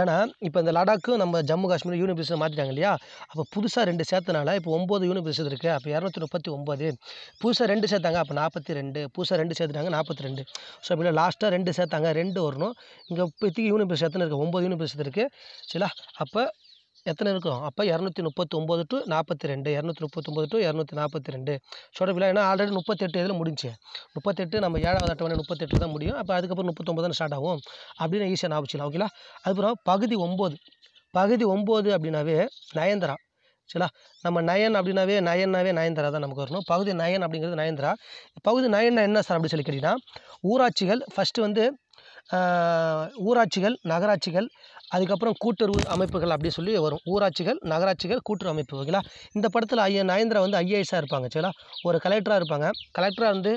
ஏன்னா இப்போ இந்த லடாக்கும் நம்ம ஜம்மு காஷ்மீர் யூனிட் பிரதேசம் மாற்றிட்டாங்க இல்லையா அப்போ புதுசாக ரெண்டு சேர்த்தனால இப்போ ஒம்பது யூனிட் பிரதேசம் இருக்குது அப்போ இரநூத்தி முப்பத்தி ஒம்பது புதுசாக ரெண்டு சேர்த்தாங்க அப்போ நாற்பத்தி ரெண்டு புதுசாக ரெண்டு சேர்த்துட்டாங்க நாற்பத்தி ரெண்டு ஸோ அப்படின்னா லாஸ்ட்டாக ரெண்டு சேர்த்தாங்க ரெண்டு வரணும் இங்கே இத்தி யூனிட் பிரதேசம் எத்தனை இருக்குது ஒம்பது யூனிட் பிரதேசம் இருக்குது சரிங்களா அப்போ எத்தனை இருக்கும் அப்போ இரநூத்தி முப்பத்தொம்போது டு நாற்பத்தி ரெண்டு இரநூத்தி முப்பத்தொம்போது டு இரநூத்தி நாற்பத்தி ரெண்டு ஷோட விழா ஏன்னா ஆல்ரெடி முப்பத்தெட்டு இதில் முடிஞ்சு முப்பத்தெட்டு நம்ம ஏழாவது அட்டவணை முப்பத்தெட்டு தான் முடியும் அப்போ அதுக்கப்புறம் முப்பத்தொம்பது தான் ஸ்டார்ட் ஆகும் அப்படின்னு ஈஸியாக ஞாபகம் ஓகேங்களா அதுக்கப்புறம் பகுதி ஒம்பது பகுதி ஒம்பது அப்படின்னாவே நயந்திரா சரிங்களா நம்ம நயன் அப்படின்னாவே நயன்னாவே நயன்தரா தான் நமக்கு வரணும் பகுதி நயன் அப்படிங்கிறது நயந்திரா பகுதி நயன்னா என்ன சார் அப்படின்னு சொல்லி கேட்டிங்கன்னா ஊராட்சிகள் ஃபஸ்ட்டு வந்து ஊராட்சிகள் நகராட்சிகள் அதுக்கப்புறம் கூட்டுறவு அமைப்புகள் அப்படி சொல்லி வரும் ஊராட்சிகள் நகராட்சிகள் கூட்டுறவு அமைப்பு ஓகேங்களா இந்த படத்தில் ஐயா நயந்திரா வந்து ஐஏஎஸாக இருப்பாங்க சரிங்களா ஒரு கலெக்டராக இருப்பாங்க கலெக்டராக வந்து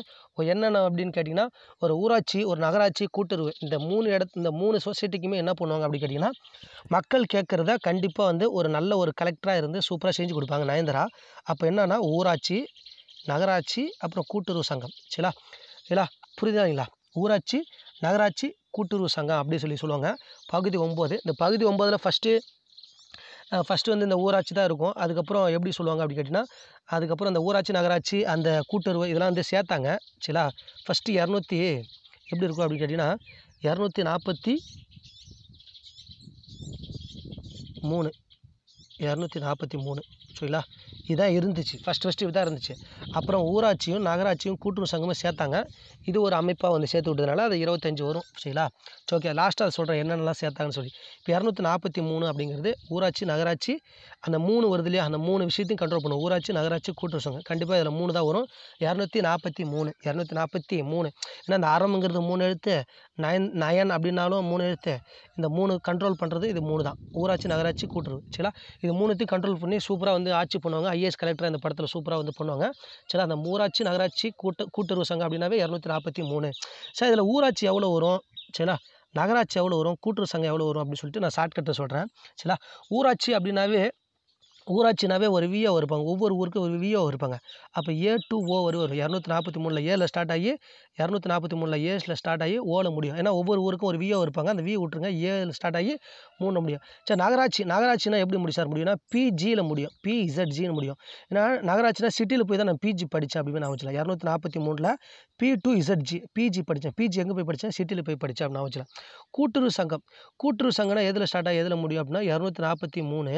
என்னென்ன அப்படின்னு கேட்டிங்கன்னா ஒரு ஊராட்சி ஒரு நகராட்சி கூட்டுறவு இந்த மூணு இடத்து இந்த மூணு சொசைட்டிக்குமே என்ன பண்ணுவாங்க அப்படின்னு கேட்டிங்கன்னா மக்கள் கேட்குறத கண்டிப்பாக வந்து ஒரு நல்ல ஒரு கலெக்டராக இருந்து சூப்பராக செஞ்சு கொடுப்பாங்க நயந்திரா அப்போ என்னென்னா ஊராட்சி நகராட்சி அப்புறம் கூட்டுறவு சங்கம் சரிங்களா இல்லை புரிதாங்களா ஊராட்சி நகராட்சி கூட்டுறவு சங்கம் அப்படின்னு சொல்லி சொல்லுவாங்க பகுதி ஒம்பது இந்த பகுதி ஒம்பதில் ஃபஸ்ட்டு ஃபஸ்ட்டு வந்து இந்த ஊராட்சி தான் இருக்கும் அதுக்கப்புறம் எப்படி சொல்லுவாங்க அப்படின்னு கேட்டிங்கன்னா அதுக்கப்புறம் அந்த ஊராட்சி நகராட்சி அந்த கூட்டுறவு இதெல்லாம் வந்து சேர்த்தாங்க சரிங்களா ஃபஸ்ட்டு இரநூத்தி எப்படி இருக்கும் அப்படின்னு கேட்டிங்கன்னா இரநூத்தி நாற்பத்தி மூணு இரநூத்தி நாற்பத்தி மூணு சரிங்களா இதான் இருந்துச்சு ஃபஸ்ட் ஃபஸ்ட்டு இதாக தான் இருந்துச்சு அப்புறம் ஊராட்சியும் நகராட்சியும் கூட்டுறவு சங்கமும் சேர்த்தாங்க இது ஒரு அமைப்பாக வந்து சேர்த்து விட்டதுனால அது இருபத்தஞ்சி வரும் சரிங்களா ஓகே லாஸ்ட்டாக சொல்கிறேன் என்னென்னலாம் சேர்த்தாங்கன்னு சொல்லி இப்போ இரநூத்தி நாற்பத்தி மூணு அப்படிங்கிறது ஊராட்சி நகராட்சி அந்த மூணு வருது இல்லையா அந்த மூணு விஷயத்தையும் கண்ட்ரோல் பண்ணும் ஊராட்சி நகராட்சி கூட்டுறவு கண்டிப்பாக இதில் மூணு தான் வரும் இரநூத்தி நாற்பத்தி மூணு இரநூத்தி நாற்பத்தி மூணு ஏன்னா இந்த ஆரம்பங்கிறது மூணு எழுத்து நயன் நயன் அப்படின்னாலும் மூணு எழுத்து இந்த மூணு கண்ட்ரோல் பண்ணுறது இது மூணு தான் ஊராட்சி நகராட்சி கூட்டுறவு சரிங்களா இது மூணுத்தையும் கண்ட்ரோல் பண்ணி சூப்பராக வந்து ஆட்சி பண்ணுவாங்க ஐஏஎஸ் கலெக்டர் அந்த படத்தில் சூப்பராக வந்து பண்ணுவாங்க சரி அந்த ஊராட்சி நகராட்சி கூட்டு கூட்டுறவு சங்கம் அப்படின்னாவே இரநூத்தி நாற்பத்தி மூணு சரி இதில் ஊராட்சி எவ்வளோ வரும் சரிங்களா நகராட்சி எவ்வளோ வரும் கூட்டுறவு சங்கம் எவ்வளோ வரும் அப்படின்னு சொல்லிட்டு நான் கட்டை சொல்கிறேன் சரிங்களா ஊராட்சி அப்படின்னாவே ஊராட்சினாவே ஒரு விஓ இருப்பாங்க ஒவ்வொரு ஊருக்கும் ஒரு விஓ இருப்பாங்க அப்போ ஏ டு ஓ வரும் இரநூத்தி நாற்பத்தி மூணில் ஏல ஸ்டார்ட் ஆகி இரநூத்தி நாற்பத்தி மூணில் ஏஸில் ஸ்டார்ட் ஆகி ஓல முடியும் ஏன்னா ஒவ்வொரு ஊருக்கும் ஒரு விஓ இருப்பாங்க அந்த வி விட்ருங்க ஏல ஸ்டார்ட் ஆகி மூணு முடியும் சரி நகராட்சி நகராட்சினா எப்படி முடியும் சார் முடியும்னா பிஜியில் முடியும் இசட் ஜின்னு முடியும் ஏன்னா நகராட்சினா சிட்டியில் போய் தான் நான் பிஜி படித்தேன் அப்படின்னு நான் வச்சுலாம் இரநூத்தி நாற்பத்தி மூணில் B to Z G PG படித்தேன் பிஜி எங்கே போய் படித்தேன் சிட்டியில் போய் படித்தேன் அப்படின்னு நான் வச்சுலாம் கூட்டுறவு சங்கம் கூட்டுறவு சங்கம்னா எதில் ஸ்டார்ட் ஆகி எதில் முடியும் அப்படின்னா இரநூத்தி நாற்பத்தி மூணு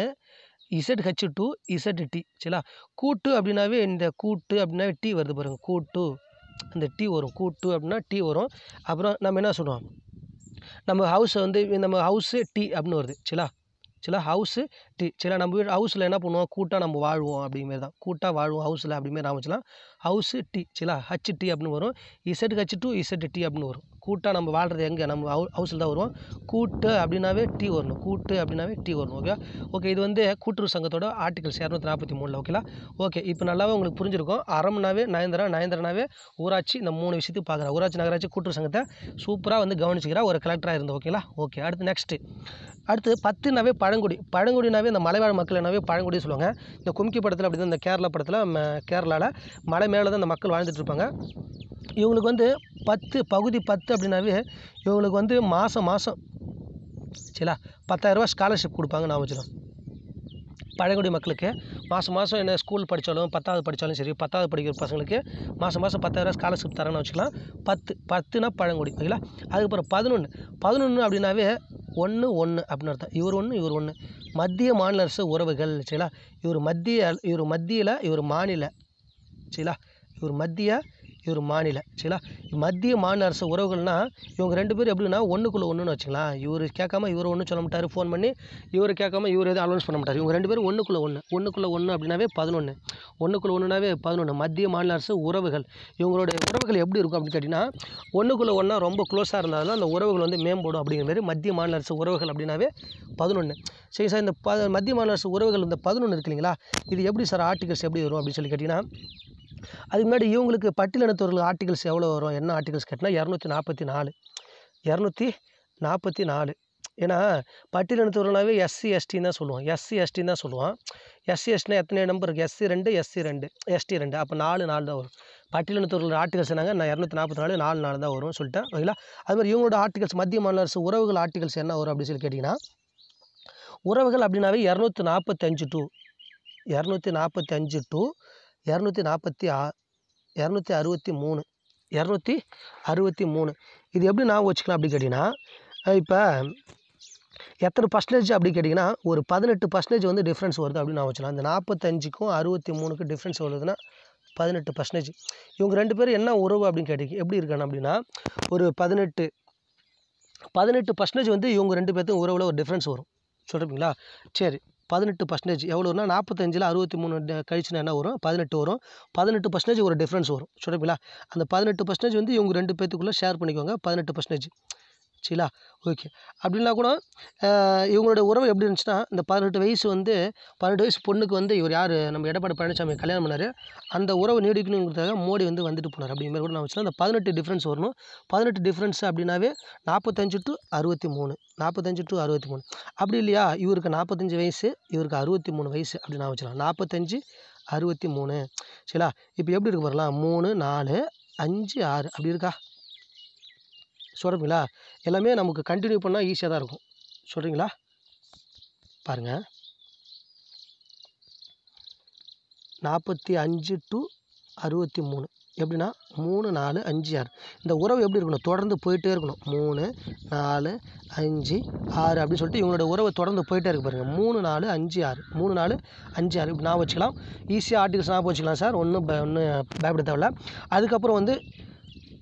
Z H to Z T சரிங்களா கூட்டு அப்படின்னாவே இந்த கூட்டு அப்படின்னாவே டி வருது பாருங்கள் கூட்டு அந்த டி வரும் கூட்டு அப்படின்னா டி வரும் அப்புறம் நம்ம என்ன சொல்லுவோம் நம்ம ஹவுஸை வந்து நம்ம ஹவுஸு டி அப்படின்னு வருது சரிங்களா சரிங்களா ஹவுஸு சேஃப்டி சில நம்ம வீடு ஹவுஸில் என்ன பண்ணுவோம் கூட்டாக நம்ம வாழ்வோம் அப்படிங்கிறது தான் கூட்டாக வாழ்வோம் ஹவுஸில் அப்படிமாரி நான் வச்சுலாம் ஹவுஸு டி சில ஹச்சு டி அப்படின்னு வரும் Z H to Z T அப்படின்னு வரும் கூட்டாக நம்ம வாழ்கிறது எங்கே நம்ம ஹவு ஹவுஸில் தான் வருவோம் கூட்டு அப்படின்னாவே டி வரணும் கூட்டு அப்படின்னாவே டி வரணும் ஓகே ஓகே இது வந்து கூட்டுறவு சங்கத்தோட ஆர்டிகல்ஸ் இரநூத்தி நாற்பத்தி மூணில் ஓகேலா ஓகே இப்போ நல்லாவே உங்களுக்கு புரிஞ்சிருக்கும் அறம்னாவே நயந்திரம் நயந்திரனாவே ஊராட்சி இந்த மூணு விஷயத்துக்கு பார்க்குறா ஊராட்சி நகராட்சி கூட்டுறவு சங்கத்தை சூப்பராக வந்து கவனிச்சிக்கிறா ஒரு கலெக்டராக இருந்தது ஓகேலா ஓகே அடுத்து நெக்ஸ்ட்டு அடுத்து பத்துனாவே பழங்குடி பழங்குடினாவே இந்த மலைவாழ் மக்கள் என்னவே பழங்குடி சொல்லுவாங்க இந்த கும்கி படத்தில் அப்படி தான் இந்த கேரளா படத்தில் கேரளாவில் மலை மேலே தான் இந்த மக்கள் வாழ்ந்துட்டு இருப்பாங்க இவங்களுக்கு வந்து பத்து பகுதி பத்து அப்படின்னாவே இவங்களுக்கு வந்து மாதம் மாதம் சரிங்களா பத்தாயிரரூபா ஸ்காலர்ஷிப் கொடுப்பாங்க நான் வச்சுருவேன் பழங்குடி மக்களுக்கு மாதம் மாதம் என்ன ஸ்கூல் படித்தாலும் பத்தாவது படித்தாலும் சரி பத்தாவது படிக்கிற பசங்களுக்கு மாதம் மாதம் பத்தாயிரரூவா ஸ்காலர்ஷிப் தரேன்னு வச்சுக்கலாம் பத்து பத்துனா பழங்குடி ஓகேங்களா அதுக்கப்புறம் பதினொன்று பதினொன்று அப்படின்னாவே ஒன்று ஒன்று அப்படின்னு அர்த்தம் இவர் ஒன்று இவர் ஒன்று மத்திய மாநில அரசு உறவுகள் சரிங்களா இவர் மத்திய இவர் மத்தியில் இவர் மாநில சரிங்களா இவர் மத்திய இவர் மாநில சரிங்களா மத்திய மாநில அரசு உறவுகள்னால் இவங்க ரெண்டு பேரும் எப்படின்னா ஒன்றுக்குள்ளே ஒன்றுன்னு வச்சுக்கலாம் இவர் கேட்காம இவர் ஒன்றும் சொல்ல மாட்டார் ஃபோன் பண்ணி இவர் கேட்காம இவர் எதுவும் அலோன்ஸ் பண்ண மாட்டார் இவங்க ரெண்டு பேரும் ஒன்றுக்குள்ளே ஒன்று ஒன்றுக்குள்ளே ஒன்று அப்படின்னாவே பதினொன்று ஒன்றுக்குள்ளே ஒன்றுனாவே பதினொன்று மத்திய மாநில அரசு உறவுகள் இவங்களுடைய உறவுகள் எப்படி இருக்கும் அப்படின்னு கேட்டிங்கன்னா ஒன்றுக்குள்ளே ஒன்றா ரொம்ப க்ளோஸாக இருந்தாலும் அந்த உறவுகள் வந்து மேம்படும் அப்படிங்கிற மாதிரி மத்திய மாநில அரசு உறவுகள் அப்படின்னாவே பதினொன்று சரி சார் இந்த ப மத்திய மாநில அரசு உறவுகள் இந்த பதினொன்று இருக்கு இல்லைங்களா இது எப்படி சார் ஆர்டிகல்ஸ் எப்படி வரும் அப்படின்னு சொல்லி கேட்டிங்கன்னா அதுக்கு முன்னாடி இவங்களுக்கு பட்டியலினத்தவர்கள் ஆர்டிகல்ஸ் எவ்வளோ வரும் என்ன ஆர்டிகல்ஸ் கேட்டால் இரநூத்தி நாற்பத்தி நாலு இரநூத்தி நாற்பத்தி நாலு ஏன்னா பட்டியலினத்தவர்களாகவே எஸ்சி எஸ்டின்னு தான் சொல்லுவோம் எஸ்சி எஸ்டின்னு தான் சொல்லுவோம் எஸ்சி எஸ்டினா எத்தனை நம்பர் இருக்குது எஸ்சி ரெண்டு எஸ்சி ரெண்டு எஸ்டி ரெண்டு அப்போ நாலு நாலு தான் வரும் பட்டியலினத்தவர்கள் ஆர்டிகல்ஸ் என்னங்க நான் இரநூத்தி நாற்பத்தி நாலு நாலு நாலு தான் வரும்னு சொல்லிட்டேன் ஓகேங்களா அது மாதிரி இவங்களோட ஆர்டிகல்ஸ் மத்திய மாநில அரசு உறவுகள் ஆர்டிகல்ஸ் என்ன வரும் அப்படின்னு சொல்லி கேட்டிங்கன்னா உறவுகள் அப்படின்னாவே இரநூத்தி நாற்பத்தஞ்சு டூ இரநூத்தி நாற்பத்தஞ்சு டூ இரநூத்தி நாற்பத்தி ஆ இரநூத்தி அறுபத்தி மூணு இரநூத்தி அறுபத்தி மூணு இது எப்படி ஞாபகம் வச்சுக்கலாம் அப்படின்னு கேட்டிங்கன்னா இப்போ எத்தனை பர்சன்டேஜ் அப்படின்னு கேட்டிங்கன்னா ஒரு பதினெட்டு பர்சன்டேஜ் வந்து டிஃப்ரென்ஸ் வருது அப்படின்னு நான் வச்சுக்கலாம் அந்த நாற்பத்தஞ்சுக்கும் அறுபத்தி மூணுக்கும் டிஃப்ரென்ஸ் வருதுன்னா பதினெட்டு பர்சன்டேஜ் இவங்க ரெண்டு பேரும் என்ன உறவு அப்படின்னு கேட்டிங்க எப்படி இருக்காங்க அப்படின்னா ஒரு பதினெட்டு பதினெட்டு பர்சன்டேஜ் வந்து இவங்க ரெண்டு பேர்த்தையும் உறவில் ஒரு டிஃப்ரென்ஸ் வரும் சொல்கிறீங்களா சரி பதினெட்டு பர்சன்டேஜ் எவ்வளோனா நாற்பத்தஞ்சில் அறுபத்தி மூணு கழிச்சுனா என்ன வரும் பதினெட்டு வரும் பதினெட்டு பர்சன்டேஜ் ஒரு டிஃப்ரென்ஸ் வரும் சரிங்களா அந்த பதினெட்டு பர்சன்டேஜ் வந்து இவங்க ரெண்டு பேர்த்துக்குள்ளே ஷேர் பண்ணிக்கோங்க பதினெட்டு பர்சன்டேஜ் சரிங்களா ஓகே அப்படின்னா கூட இவங்களோட உறவு எப்படி இருந்துச்சுன்னா இந்த பதினெட்டு வயசு வந்து பதினெட்டு வயசு பொண்ணுக்கு வந்து இவர் யார் நம்ம எடப்பாடி பழனிசாமி கல்யாணம் பண்ணார் அந்த உறவு நீடிக்கணுங்கிறதுக்காக மோடி வந்து வந்துட்டு போனார் அப்படிங்கிற கூட நான் வச்சுக்கலாம் அந்த பதினெட்டு டிஃப்ரென்ஸ் வரணும் பதினெட்டு டிஃப்ரென்ஸ் அப்படின்னாவே நாற்பத்தஞ்சு டு அறுபத்தி மூணு நாற்பத்தஞ்சு டு அறுபத்தி மூணு அப்படி இல்லையா இவருக்கு நாற்பத்தஞ்சு வயசு இவருக்கு அறுபத்தி மூணு வயசு அப்படின்னு நான் வச்சுக்கலாம் நாற்பத்தஞ்சு அறுபத்தி மூணு சரிங்களா இப்போ எப்படி இருக்கு வரலாம் மூணு நாலு அஞ்சு ஆறு அப்படி இருக்கா சொல்கிறீங்களா எல்லாமே நமக்கு கண்டினியூ பண்ணால் ஈஸியாக தான் இருக்கும் சொல்கிறீங்களா பாருங்கள் நாற்பத்தி அஞ்சு டு அறுபத்தி மூணு எப்படின்னா மூணு நாலு அஞ்சு ஆறு இந்த உறவு எப்படி இருக்கணும் தொடர்ந்து போயிட்டே இருக்கணும் மூணு நாலு அஞ்சு ஆறு அப்படின்னு சொல்லிட்டு இவங்களோட உறவு தொடர்ந்து போயிட்டே இருக்கு பாருங்கள் மூணு நாலு அஞ்சு ஆறு மூணு நாலு அஞ்சு ஆறு இப்படி நான் வச்சுக்கலாம் ஈஸியாக ஆர்டிகல்ஸ் நான் வச்சுக்கலாம் சார் ஒன்றும் ஒன்றும் பயப்பட தேவையில்ல அதுக்கப்புறம் வந்து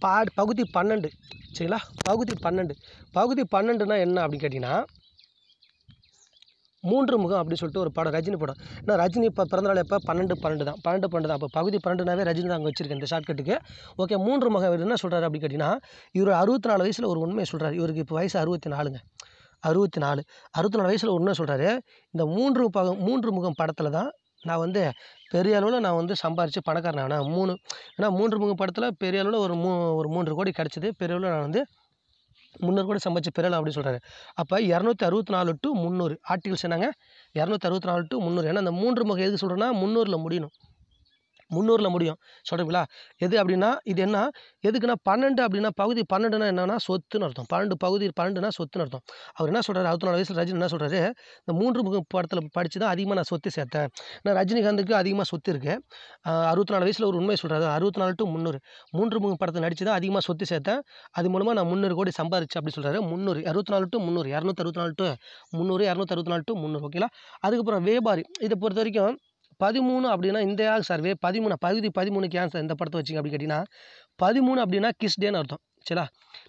பாடு பகுதி பன்னெண்டு சரிங்களா பகுதி பன்னெண்டு பகுதி பன்னெண்டுனா என்ன அப்படின்னு கேட்டிங்கன்னா மூன்று முகம் அப்படின்னு சொல்லிட்டு ஒரு படம் ரஜினி படம் ஏன்னா ரஜினி இப்போ பிறந்தநாள் எப்போ பன்னெண்டு பன்னெண்டு தான் பன்னெண்டு பன்னெண்டு தான் அப்போ பகுதி பன்னெண்டுனாவே ரஜினி தான் அங்கே வச்சிருக்கேன் இந்த ஷார்ட்கட்டுக்கு ஓகே மூன்று முகம் என்ன சொல்கிறாரு அப்படின்னு கேட்டிங்கன்னா இவர் அறுபத்தி நாலு வயசில் ஒரு உண்மையை சொல்கிறார் இவருக்கு இப்போ வயசு அறுபத்தி நாலுங்க அறுபத்தி நாலு அறுபத்தி நாலு வயசில் ஒன்று சொல்கிறாரு இந்த மூன்று பகம் மூன்று முகம் படத்தில் தான் நான் வந்து பெரிய அளவில் நான் வந்து சம்பாரித்து பணக்காரன் ஆனால் மூணு ஏன்னா மூன்று முகம் படத்தில் பெரிய அளவில் ஒரு மூ ஒரு மூன்று கோடி கிடச்சிது பெரிய அளவில் நான் வந்து முந்நூறு கோடி சம்பாதிச்சு பெரிய அப்படின்னு சொல்கிறாரு அப்போ இரநூத்தி அறுபத்தி நாலு டு முந்நூறு ஆர்டிகல்ஸ் என்னங்க இரநூத்தி அறுபத்தி நாலு டு முந்நூறு ஏன்னா அந்த மூன்று முகம் எது சொல்கிறேன்னா முந்நூறில் முடியணும் முந்நூறில் முடியும் சொல்கிறீங்களா எது அப்படின்னா இது என்ன எதுக்குன்னா பன்னெண்டு அப்படின்னா பகுதி பன்னெண்டுனா என்னன்னா சொத்துன்னு அர்த்தம் பன்னெண்டு பகுதி பன்னெண்டுனா சொத்துன்னு அர்த்தம் அவர் என்ன சொல்கிறார் அறுபத்தி நாலு வயசில் ரஜினி என்ன சொல்கிறாரு இந்த மூன்று முக படத்தில் படித்து தான் அதிகமாக நான் சொத்து சேர்த்தேன் நான் ரஜினிகாந்துக்கு அதிகமாக சொத்து இருக்குது அறுபத்தி நாலு வயசில் ஒரு உண்மை சொல்கிறாரு அறுபத்தி நாலு டு முந்நூறு மூன்று முக படத்தை நடித்து தான் அதிகமாக சொத்து சேர்த்தேன் அது மூலமாக நான் முந்நூறு கோடி சம்பாரிச்சு அப்படி சொல்கிறாரு முந்நூறு அறுபத்தி நாலு டு முந்நூறு இரநூத்தி அறுபத்தி நாலு டு முந்நூறு இரநூத்தி அறுபத்தி நாலு டு முந்நூறு ஓகேங்களா அதுக்கப்புறம் வேபாரி இதை பொறுத்த வரைக்கும் பதிமூணு அப்படின்னா இந்த சர்வே பதிமூணு பகுதி பதிமூணுக்கு ஆன்சர் இந்த படத்தை வச்சிங்க அப்படின்னு கேட்டிங்கன்னா பதிமூணு அப்படின்னா கிஸ் டேன்னு அர்த்தம் சரிங்களா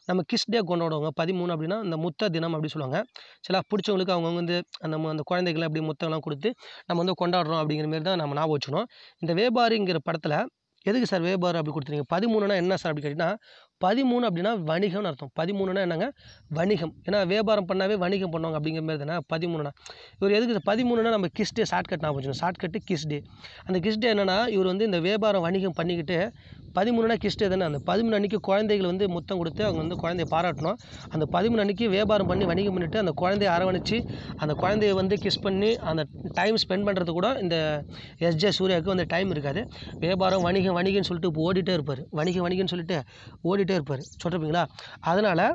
நம்ம கிஸ் டே கொண்டாடுவாங்க பதிமூணு அப்படின்னா இந்த முத்த தினம் அப்படின்னு சொல்லுவாங்க சில பிடிச்சவங்களுக்கு அவங்க வந்து நம்ம அந்த குழந்தைகளை அப்படி முத்தங்கள்லாம் கொடுத்து நம்ம வந்து கொண்டாடுறோம் அப்படிங்கிற மாரி தான் நம்ம ஞாபகம் வச்சுக்கணும் இந்த வேபாரிங்கிற படத்தில் எதுக்கு சார் வேபார் அப்படி கொடுத்துருங்க பதிமூணுனா என்ன சார் அப்படி கேட்டிங்கன்னா பதிமூணு அப்படின்னா வணிகம்னு அர்த்தம் பதிமூணுன்னா என்னங்க வணிகம் ஏன்னா வியாபாரம் பண்ணாவே வணிகம் பண்ணுவாங்க அப்படிங்கிற மாதிரி தானே பதிமூணுனா இவர் எதுக்கு பதிமூணுனா நம்ம கிஸ் டே ஷார்ட்கட் நான் போச்சு ஷார்ட் கிஸ் டே அந்த கிஸ் டே இவர் வந்து இந்த வியாபாரம் வணிகம் பண்ணிக்கிட்டு பதிமூணுனா கிஸ் டே தானே அந்த பதிமூணு அன்னைக்கு குழந்தைகள் வந்து முத்தம் கொடுத்து அவங்க வந்து குழந்தைய பாராட்டணும் அந்த பதிமூணு அன்னைக்கு வியாபாரம் பண்ணி வணிகம் பண்ணிவிட்டு அந்த குழந்தைய அரவணைச்சு அந்த குழந்தைய வந்து கிஸ் பண்ணி அந்த டைம் ஸ்பெண்ட் பண்ணுறது கூட இந்த எஸ்ஜே சூர்யாவுக்கு வந்து டைம் இருக்காது வியாபாரம் வணிகம் வணிகம்னு சொல்லிட்டு இப்போ ஓடிட்டே இருப்பார் வணிகம் வணிகம்னு சொல்லிட்டு ஓடிட்டு சொல்லிகிட்டே இருப்பார் சொல்கிறப்பீங்களா அதனால்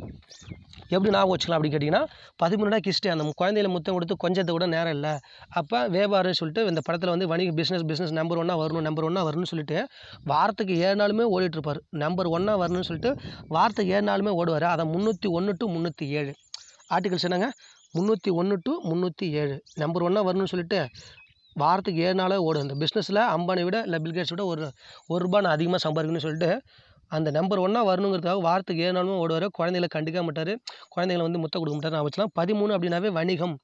எப்படி ஞாபகம் வச்சுக்கலாம் அப்படின்னு கேட்டிங்கன்னா பதிமூணுடா கிஸ்ட்டு அந்த குழந்தையில முத்தம் கொடுத்து கொஞ்சத்தை கூட நேரம் இல்லை அப்போ வேபாருன்னு சொல்லிட்டு இந்த படத்தில் வந்து வணிக பிஸ்னஸ் பிஸ்னஸ் நம்பர் ஒன்னாக வரணும் நம்பர் ஒன்னாக வரணும்னு சொல்லிட்டு வாரத்துக்கு ஏழு நாளுமே ஓடிட்டுருப்பார் நம்பர் ஒன்னாக வரணும்னு சொல்லிட்டு வாரத்துக்கு ஏழு நாளுமே ஓடுவார் அதை முந்நூற்றி ஒன்று டு முந்நூற்றி ஏழு ஆர்டிகல்ஸ் என்னங்க முந்நூற்றி ஒன்று டு முந்நூற்றி ஏழு நம்பர் ஒன்னாக வரணும்னு சொல்லிட்டு வாரத்துக்கு ஏழு நாளே ஓடும் இந்த பிஸ்னஸில் அம்பானி விட இல்லை பில்கேட்ஸ் விட ஒரு ஒரு ரூபா நான் அதிகமாக சம்பாதிக்கணும்னு சொல்லிட்டு அந்த நம்பர் ஒன்னாக வரணுங்கிறதுக்காக வாரத்துக்கு ஏழு நாளும் ஓடுவார் குழந்தைகளை கண்டுக்க மாட்டார் குழந்தைகளை வந்து முத்த கொடுக்க மாட்டார் நான் வச்சுலாம் பதிமூணு அப்படின்னாவே வணிகம்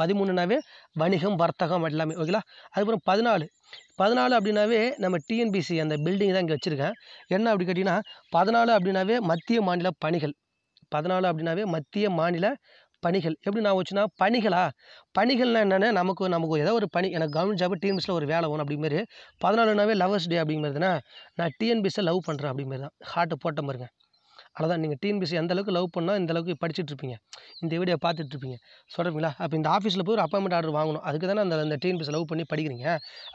பதிமூணுனாவே வணிகம் வர்த்தகம் எல்லாமே ஓகேங்களா அதுக்கப்புறம் பதினாலு பதினாலு அப்படின்னாவே நம்ம டிஎன்பிசி அந்த பில்டிங் தான் இங்கே வச்சுருக்கேன் என்ன அப்படி கேட்டிங்கன்னா பதினாலு அப்படின்னாவே மத்திய மாநில பணிகள் பதினாலு அப்படின்னாவே மத்திய மாநில பணிகள் எப்படி நான் வச்சுன்னா பணிகளா பணிகள்னால் என்னென்னா நமக்கு நமக்கு ஏதோ ஒரு பணி எனக்கு கவர்மெண்ட் ஜாப் டிஎன்பிஸில் ஒரு வேலை வேணும் அப்படிங்கிறது பதினாலுனாவே லவர்ஸ் டே அப்படிங்கிறதுனா நான் டிஎன்பிசியை லவ் பண்ணுறேன் அப்படிங்கிறது தான் ஹார்ட்டை போட்ட மாதிரிங்க அவ்வளோதான் நீங்கள் டிஎன்பிசி எந்த அளவுக்கு லவ் பண்ணால் இந்த அளவுக்கு இருப்பீங்க இந்த வீடியோ பார்த்துட்ருப்பீங்க சொல்கிறீங்களா அப்போ இந்த ஆஃபீஸில் போய் ஒரு அப்பாயின்மெண்ட் ஆர்டர் வாங்கணும் அதுக்கு தானே அந்த அந்த டிஎன்பிசி லவ் பண்ணி படிக்கிறீங்க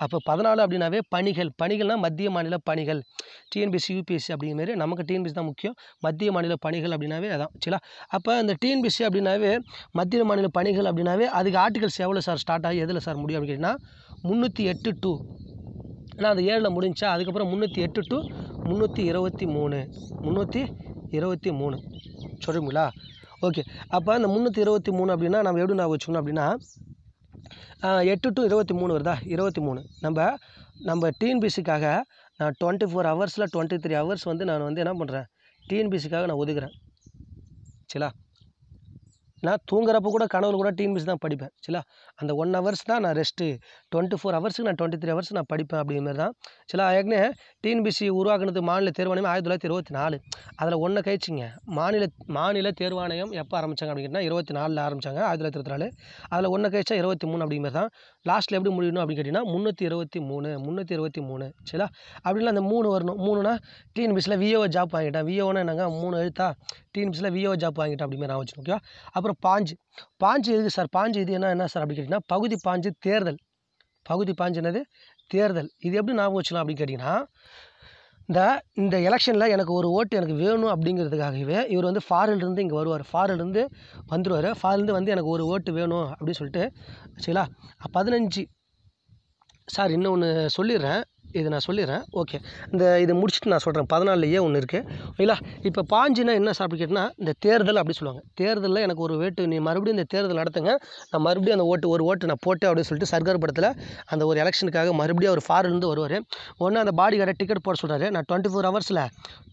அப்போ பதினாலு அப்படின்னாவே பணிகள் பணிகள்னால் மத்திய மாநில பணிகள் டிஎன்பிசி யூபிஎஸ்சி அப்படிங்கிற மாரி நமக்கு டிஎன்பிசி தான் முக்கியம் மத்திய மாநில பணிகள் அப்படின்னாவே அதான் சரிங்களா அப்போ இந்த டிஎன்பிசி அப்படின்னாவே மத்திய மாநில பணிகள் அப்படின்னாவே அதுக்கு ஆர்டிகல்ஸ் எவ்வளோ சார் ஸ்டார்ட் ஆகி எதில் சார் முடியும் அப்படின்னு கேட்டிங்கன்னா முந்நூற்றி எட்டு டூ ஏன்னா அது ஏழில் முடிஞ்சா அதுக்கப்புறம் முந்நூற்றி எட்டு டு முந்நூற்றி இருபத்தி மூணு முந்நூற்றி இருபத்தி மூணு சொல்லுங்களா ஓகே அப்போ அந்த முந்நூற்றி இருபத்தி மூணு அப்படின்னா நம்ம எப்படி நான் வச்சுக்கணும் அப்படின்னா எட்டு டு இருபத்தி மூணு வருதா இருபத்தி மூணு நம்ம நம்ம டிஎன்பிசிக்காக நான் டுவெண்ட்டி ஃபோர் ஹவர்ஸில் டுவெண்ட்டி த்ரீ ஹவர்ஸ் வந்து நான் வந்து என்ன பண்ணுறேன் டிஎன்பிசிக்காக நான் ஒதுக்குறேன் சரிங்களா நான் தூங்குறப்போ கூட கனவு கூட டிஎன்பிசி தான் படிப்பேன் சில அந்த ஒன் ஹவர்ஸ் தான் நான் ரெஸ்ட்டு டுவெண்ட்டி ஃபோர் ஹவர்ஸுக்கு நான் டுவெண்ட்டி த்ரீ ஹவர்ஸ் நான் படிப்பேன் அப்படிங்கிற தான் சில ஏற்கனவே டிஎன்பிசி உருவாக்குனது மாநில தேர்வாணையம் ஆயிரத்தி தொள்ளாயிரத்தி இருபத்தி நாலு அதில் ஒன்றை கழிச்சிங்க மாநில மாநில தேர்வாணையம் எப்போ ஆரம்பித்தாங்க அப்படின்னு இருபத்தி நாலில் ஆரம்பித்தாங்க ஆயிரத்தி தொள்ளாயிரத்தி இருபத்தி நாலு அதில் ஒன்றை கழிச்சா இருபத்தி மூணு அப்படிங்கிற தான் லாஸ்ட்டில் எப்படி முடியணும் அப்படின்னு கேட்டிங்கன்னா முந்நூற்றி இருபத்தி மூணு முந்நூற்றி இருபத்தி மூணு சரிங்களா அந்த மூணு வரணும் மூணுனா டிஎன்பிஎஸ்சில் விஓ ஜாப் வாங்கிட்டேன் விஓனா என்னங்க மூணு எழுத்தா டிஎன்பிஎஸ்சில் விஓ ஜாப் வாங்கிட்டேன் அப்படிமாரி நான் வச்சுக்கணும் ஓகேவா அப்புறம் பாஞ்சு பாஞ்சு இது சார் பாஞ்சு இது என்ன என்ன சார் அப்படின்னு கேட்டிங்கன்னா பகுதி பாஞ்சு தேர்தல் பகுதி பாஞ்சு என்னது தேர்தல் இது எப்படி ஞாபகம் வச்சுக்கலாம் அப்படின்னு கேட்டிங்கன்னா இந்த இந்த எலெக்ஷனில் எனக்கு ஒரு ஓட்டு எனக்கு வேணும் அப்படிங்கிறதுக்காகவே இவர் வந்து ஃபாரிலிருந்து இங்கே வருவார் ஃபாரிலிருந்து வந்துடுவார் ஃபாரின்லேருந்து வந்து எனக்கு ஒரு ஓட்டு வேணும் அப்படின்னு சொல்லிட்டு சரிங்களா பதினஞ்சு சார் இன்னும் ஒன்று சொல்லிடுறேன் இது நான் சொல்லிடுறேன் ஓகே இந்த இதை முடிச்சுட்டு நான் சொல்கிறேன் பதினாலுலேயே ஒன்று இருக்குது ஓகேங்களா இப்போ பாஞ்சுனா என்ன சாப்பிட்டு இந்த தேர்தல் அப்படி சொல்லுவாங்க தேர்தலில் எனக்கு ஒரு வேட்டு நீ மறுபடியும் இந்த தேர்தல் நடத்துங்க நான் மறுபடியும் அந்த ஓட்டு ஒரு ஓட்டு நான் போட்டேன் அப்படின்னு சொல்லிட்டு சர்க்கார் படத்தில் அந்த ஒரு எலெக்ஷனுக்காக மறுபடியும் அவர் ஃபாரிலிருந்து வருவார் ஒன்று அந்த பாடி கார்டை டிக்கெட் போட சொல்கிறாரு நான் டுவெண்ட்டி ஃபோர் ஹவர்ஸில்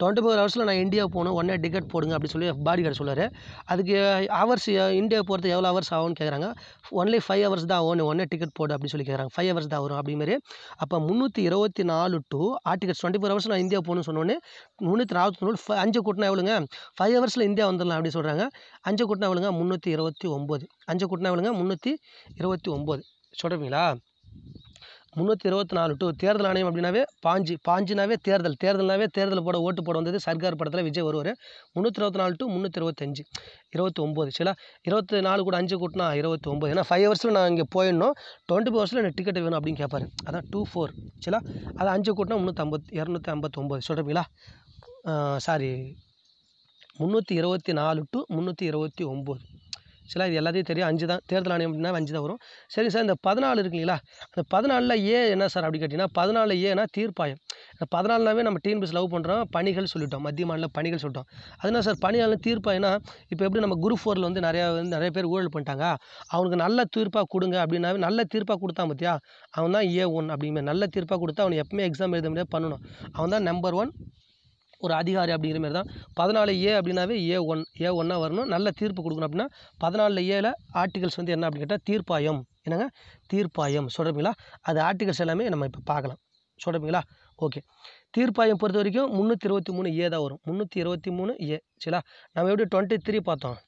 டுவெண்ட்டி ஃபோர் ஹவர்ஸில் நான் இந்தியா போகணும் ஒன்றே டிக்கெட் போடுங்க அப்படின்னு சொல்லி பாடி கார்டு சொல்கிறார் அதுக்கு ஹவர்ஸ் இந்தியா போகிறது எவ்வளோ ஹவர்ஸ் ஆகும்னு கேட்குறாங்க ஒன்லி ஃபைவ் ஹவர்ஸ் தான் ஆகும் ஒன்னே ஒன்றே டிக்கெட் போடு அப்படின்னு சொல்லி கேட்குறாங்க ஃபைவ் ஹவர்ஸ் தான் வரும் அப்படிமாரி அப்போ முந்நூற்றி இருபது இருபத்தி நாலு to articles twenty four hours நான் இந்தியா போகணும்னு சொன்னோன்னே முந்நூற்றி நாற்பத்தி ஃபை அஞ்சு கூட்டினா எவ்வளோங்க ஃபைவ் ஹவர்ஸில் இந்தியா வந்துடலாம் அப்படின்னு சொல்கிறாங்க அஞ்சு கூட்டினா எவ்வளோங்க முந்நூற்றி இருபத்தி ஒம்பது அஞ்சு கூட்டினா எவ்வளோங்க முந்நூற்றி இருபத்தி ஒம்பது சொல்கிறீங்களா முந்நூற்றி இருபத்தி நாலு டு தேர்தல் ஆணையம் அப்படின்னாவே பாஞ்சு பாஞ்சுனாவே தேர்தல் தேர்தல்னாவே தேர்தல் போட ஓட்டு போட வந்தது சர்க்கார் படத்தில் விஜய் வருவார் முந்நூற்றி இருபத்தி நாலு டு முந்நூற்றி இருபத்தஞ்சு இருபத்தி ஒம்பது சில இருபத்தி நாலு கூட அஞ்சு கூட்டினா இருபத்தி ஒம்பது ஏன்னா ஃபைவ் ஹவர்ஸில் நான் இங்கே போயிடணும் டுவெண்ட்டி ஃபோர் ஹவர்ஸில் எனக்கு டிக்கெட் வேணும் அப்படின்னு கேட்பாரு அதான் டூ ஃபோர் சில அது அஞ்சு கூட்டினா முந்நூற்றி ஐம்பத்து இரநூத்தி ஐம்பத்தொம்போது சொல்கிறீங்களா சாரி முந்நூற்றி இருபத்தி நாலு டு முந்நூற்றி இருபத்தி ஒம்பது ஆக்சுவலாக இது எல்லாத்தையும் தெரியும் அஞ்சு தான் தேர்தல் ஆணையம் அப்படின்னா அஞ்சு தான் வரும் சரி சார் இந்த பதினாலு இருக்குங்களா அந்த பதினாலில் ஏ என்ன சார் அப்படி கேட்டிங்கன்னா பதினாலில் ஏன்னா தீர்ப்பாயம் இந்த பதினாலுனாவே நம்ம டிஎன்பிஎஸ் லவ் பண்ணுறோம் பணிகள் சொல்லிட்டோம் மத்திய மாநில பணிகள் சொல்லிட்டோம் அதனால் சார் பணியால் தீர்ப்பாயினா இப்போ எப்படி நம்ம குரூப் ஃபோரில் வந்து நிறையா வந்து நிறைய பேர் ஊழல் பண்ணிட்டாங்க அவனுக்கு நல்ல தீர்ப்பாக கொடுங்க அப்படின்னாவே நல்ல தீர்ப்பாக கொடுத்தா பார்த்தியா அவன் தான் ஏ ஒன் அப்படிங்கிற நல்ல தீர்ப்பாக கொடுத்தா அவனை எப்பவுமே எக்ஸாம் எழுத முடியாது பண்ணணும் அவன் தான் நம்பர் ஒன் ஒரு அதிகாரி அப்படிங்கிற மாரி தான் பதினாலு ஏ அப்படின்னாவே ஏ ஒன் ஏ ஒன்னாக வரணும் நல்ல தீர்ப்பு கொடுக்கணும் அப்படின்னா பதினாலில் ஏல ஆர்டிகல்ஸ் வந்து என்ன அப்படின்னு கேட்டால் தீர்ப்பாயம் என்னங்க தீர்ப்பாயம் சொல்கிறீங்களா அது ஆர்டிகல்ஸ் எல்லாமே நம்ம இப்போ பார்க்கலாம் சொல்கிறீங்களா ஓகே தீர்ப்பாயம் பொறுத்த வரைக்கும் முந்நூற்றி இருபத்தி மூணு ஏ தான் வரும் முந்நூற்றி இருபத்தி மூணு ஏ சரிங்களா நம்ம எப்படி டுவெண்ட்டி த்ரீ பார்த்தோம்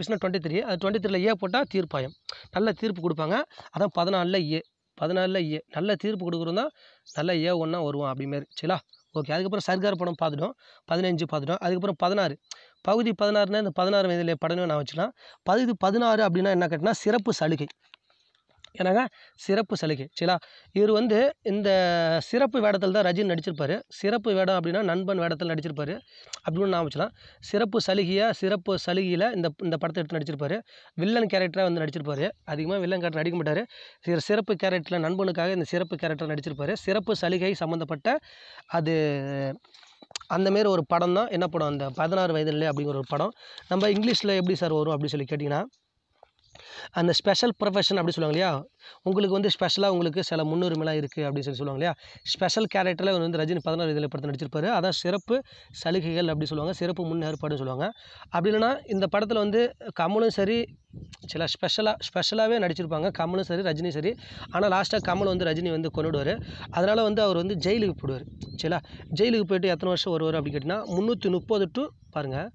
பிஸ்னா டுவெண்ட்டி த்ரீ அது டுவெண்ட்டி த்ரீல ஏ போட்டால் தீர்ப்பாயம் நல்ல தீர்ப்பு கொடுப்பாங்க அதான் பதினாலில் ஏ பதினாலில் ஏ நல்ல தீர்ப்பு கொடுக்குறோம் தான் நல்ல ஏ ஒன்றா வருவோம் அப்படிமாரி சரிங்களா ஓகே அதுக்கப்புறம் சர்க்கார் படம் பார்த்துட்டோம் பதினஞ்சு பார்த்துட்டோம் அதுக்கப்புறம் பதினாறு பகுதி பதினாறுனா இந்த பதினாறு வயதில் படம்னு நான் வச்சுக்கலாம் பகுதி பதினாறு அப்படின்னா என்ன கேட்டால் சிறப்பு சலுகை என்னங்க சிறப்பு சலுகை சரிங்களா இவர் வந்து இந்த சிறப்பு வேடத்தில் தான் ரஜினி நடிச்சிருப்பார் சிறப்பு வேடம் அப்படின்னா நண்பன் வேடத்தில் நடிச்சிருப்பார் அப்படின்னு நான் வச்சலாம் சிறப்பு சலுகையாக சிறப்பு சலுகையில் இந்த இந்த படத்தை எடுத்து நடிச்சிருப்பார் வில்லன் கேரக்டராக வந்து நடிச்சிருப்பார் அதிகமாக வில்லன் கேரக்டர் நடிக்க மாட்டார் சிறப்பு கேரக்டரில் நண்பனுக்காக இந்த சிறப்பு கேரக்டர் நடிச்சிருப்பார் சிறப்பு சலுகை சம்மந்தப்பட்ட அது அந்தமாரி ஒரு படம் தான் என்ன படம் அந்த பதினாறு வயதில்லை அப்படிங்கிற ஒரு படம் நம்ம இங்கிலீஷில் எப்படி சார் வரும் அப்படின்னு சொல்லி கேட்டிங்கன்னா அந்த ஸ்பெஷல் ப்ரொஃபஷன் அப்படி சொல்லுவாங்க இல்லையா உங்களுக்கு வந்து ஸ்பெஷலாக உங்களுக்கு சில முன்னுரிமைலாம் இருக்குது அப்படின்னு சொல்லி சொல்லுவாங்க இல்லையா ஸ்பெஷல் கேரக்டரில் அவர் வந்து ரஜினி பதினாறு இதில் படத்தில் நடிச்சிருப்பாரு அதான் சிறப்பு சலுகைகள் அப்படி சொல்லுவாங்க சிறப்பு முன்னேற்பாடுன்னு சொல்லுவாங்க அப்படி இல்லைனா இந்த படத்தில் வந்து கமலும் சரி சில ஸ்பெஷலாக ஸ்பெஷலாகவே நடிச்சிருப்பாங்க கமலும் சரி ரஜினி சரி ஆனால் லாஸ்ட்டாக கமல் வந்து ரஜினி வந்து கொண்டுடுவார் அதனால் வந்து அவர் வந்து ஜெயிலுக்கு போடுவார் சரிங்களா ஜெயிலுக்கு போய்ட்டு எத்தனை வருஷம் வருவார் அப்படின்னு கேட்டிங்கன்னா முந்நூற்றி முப்பது டு பாருங்கள்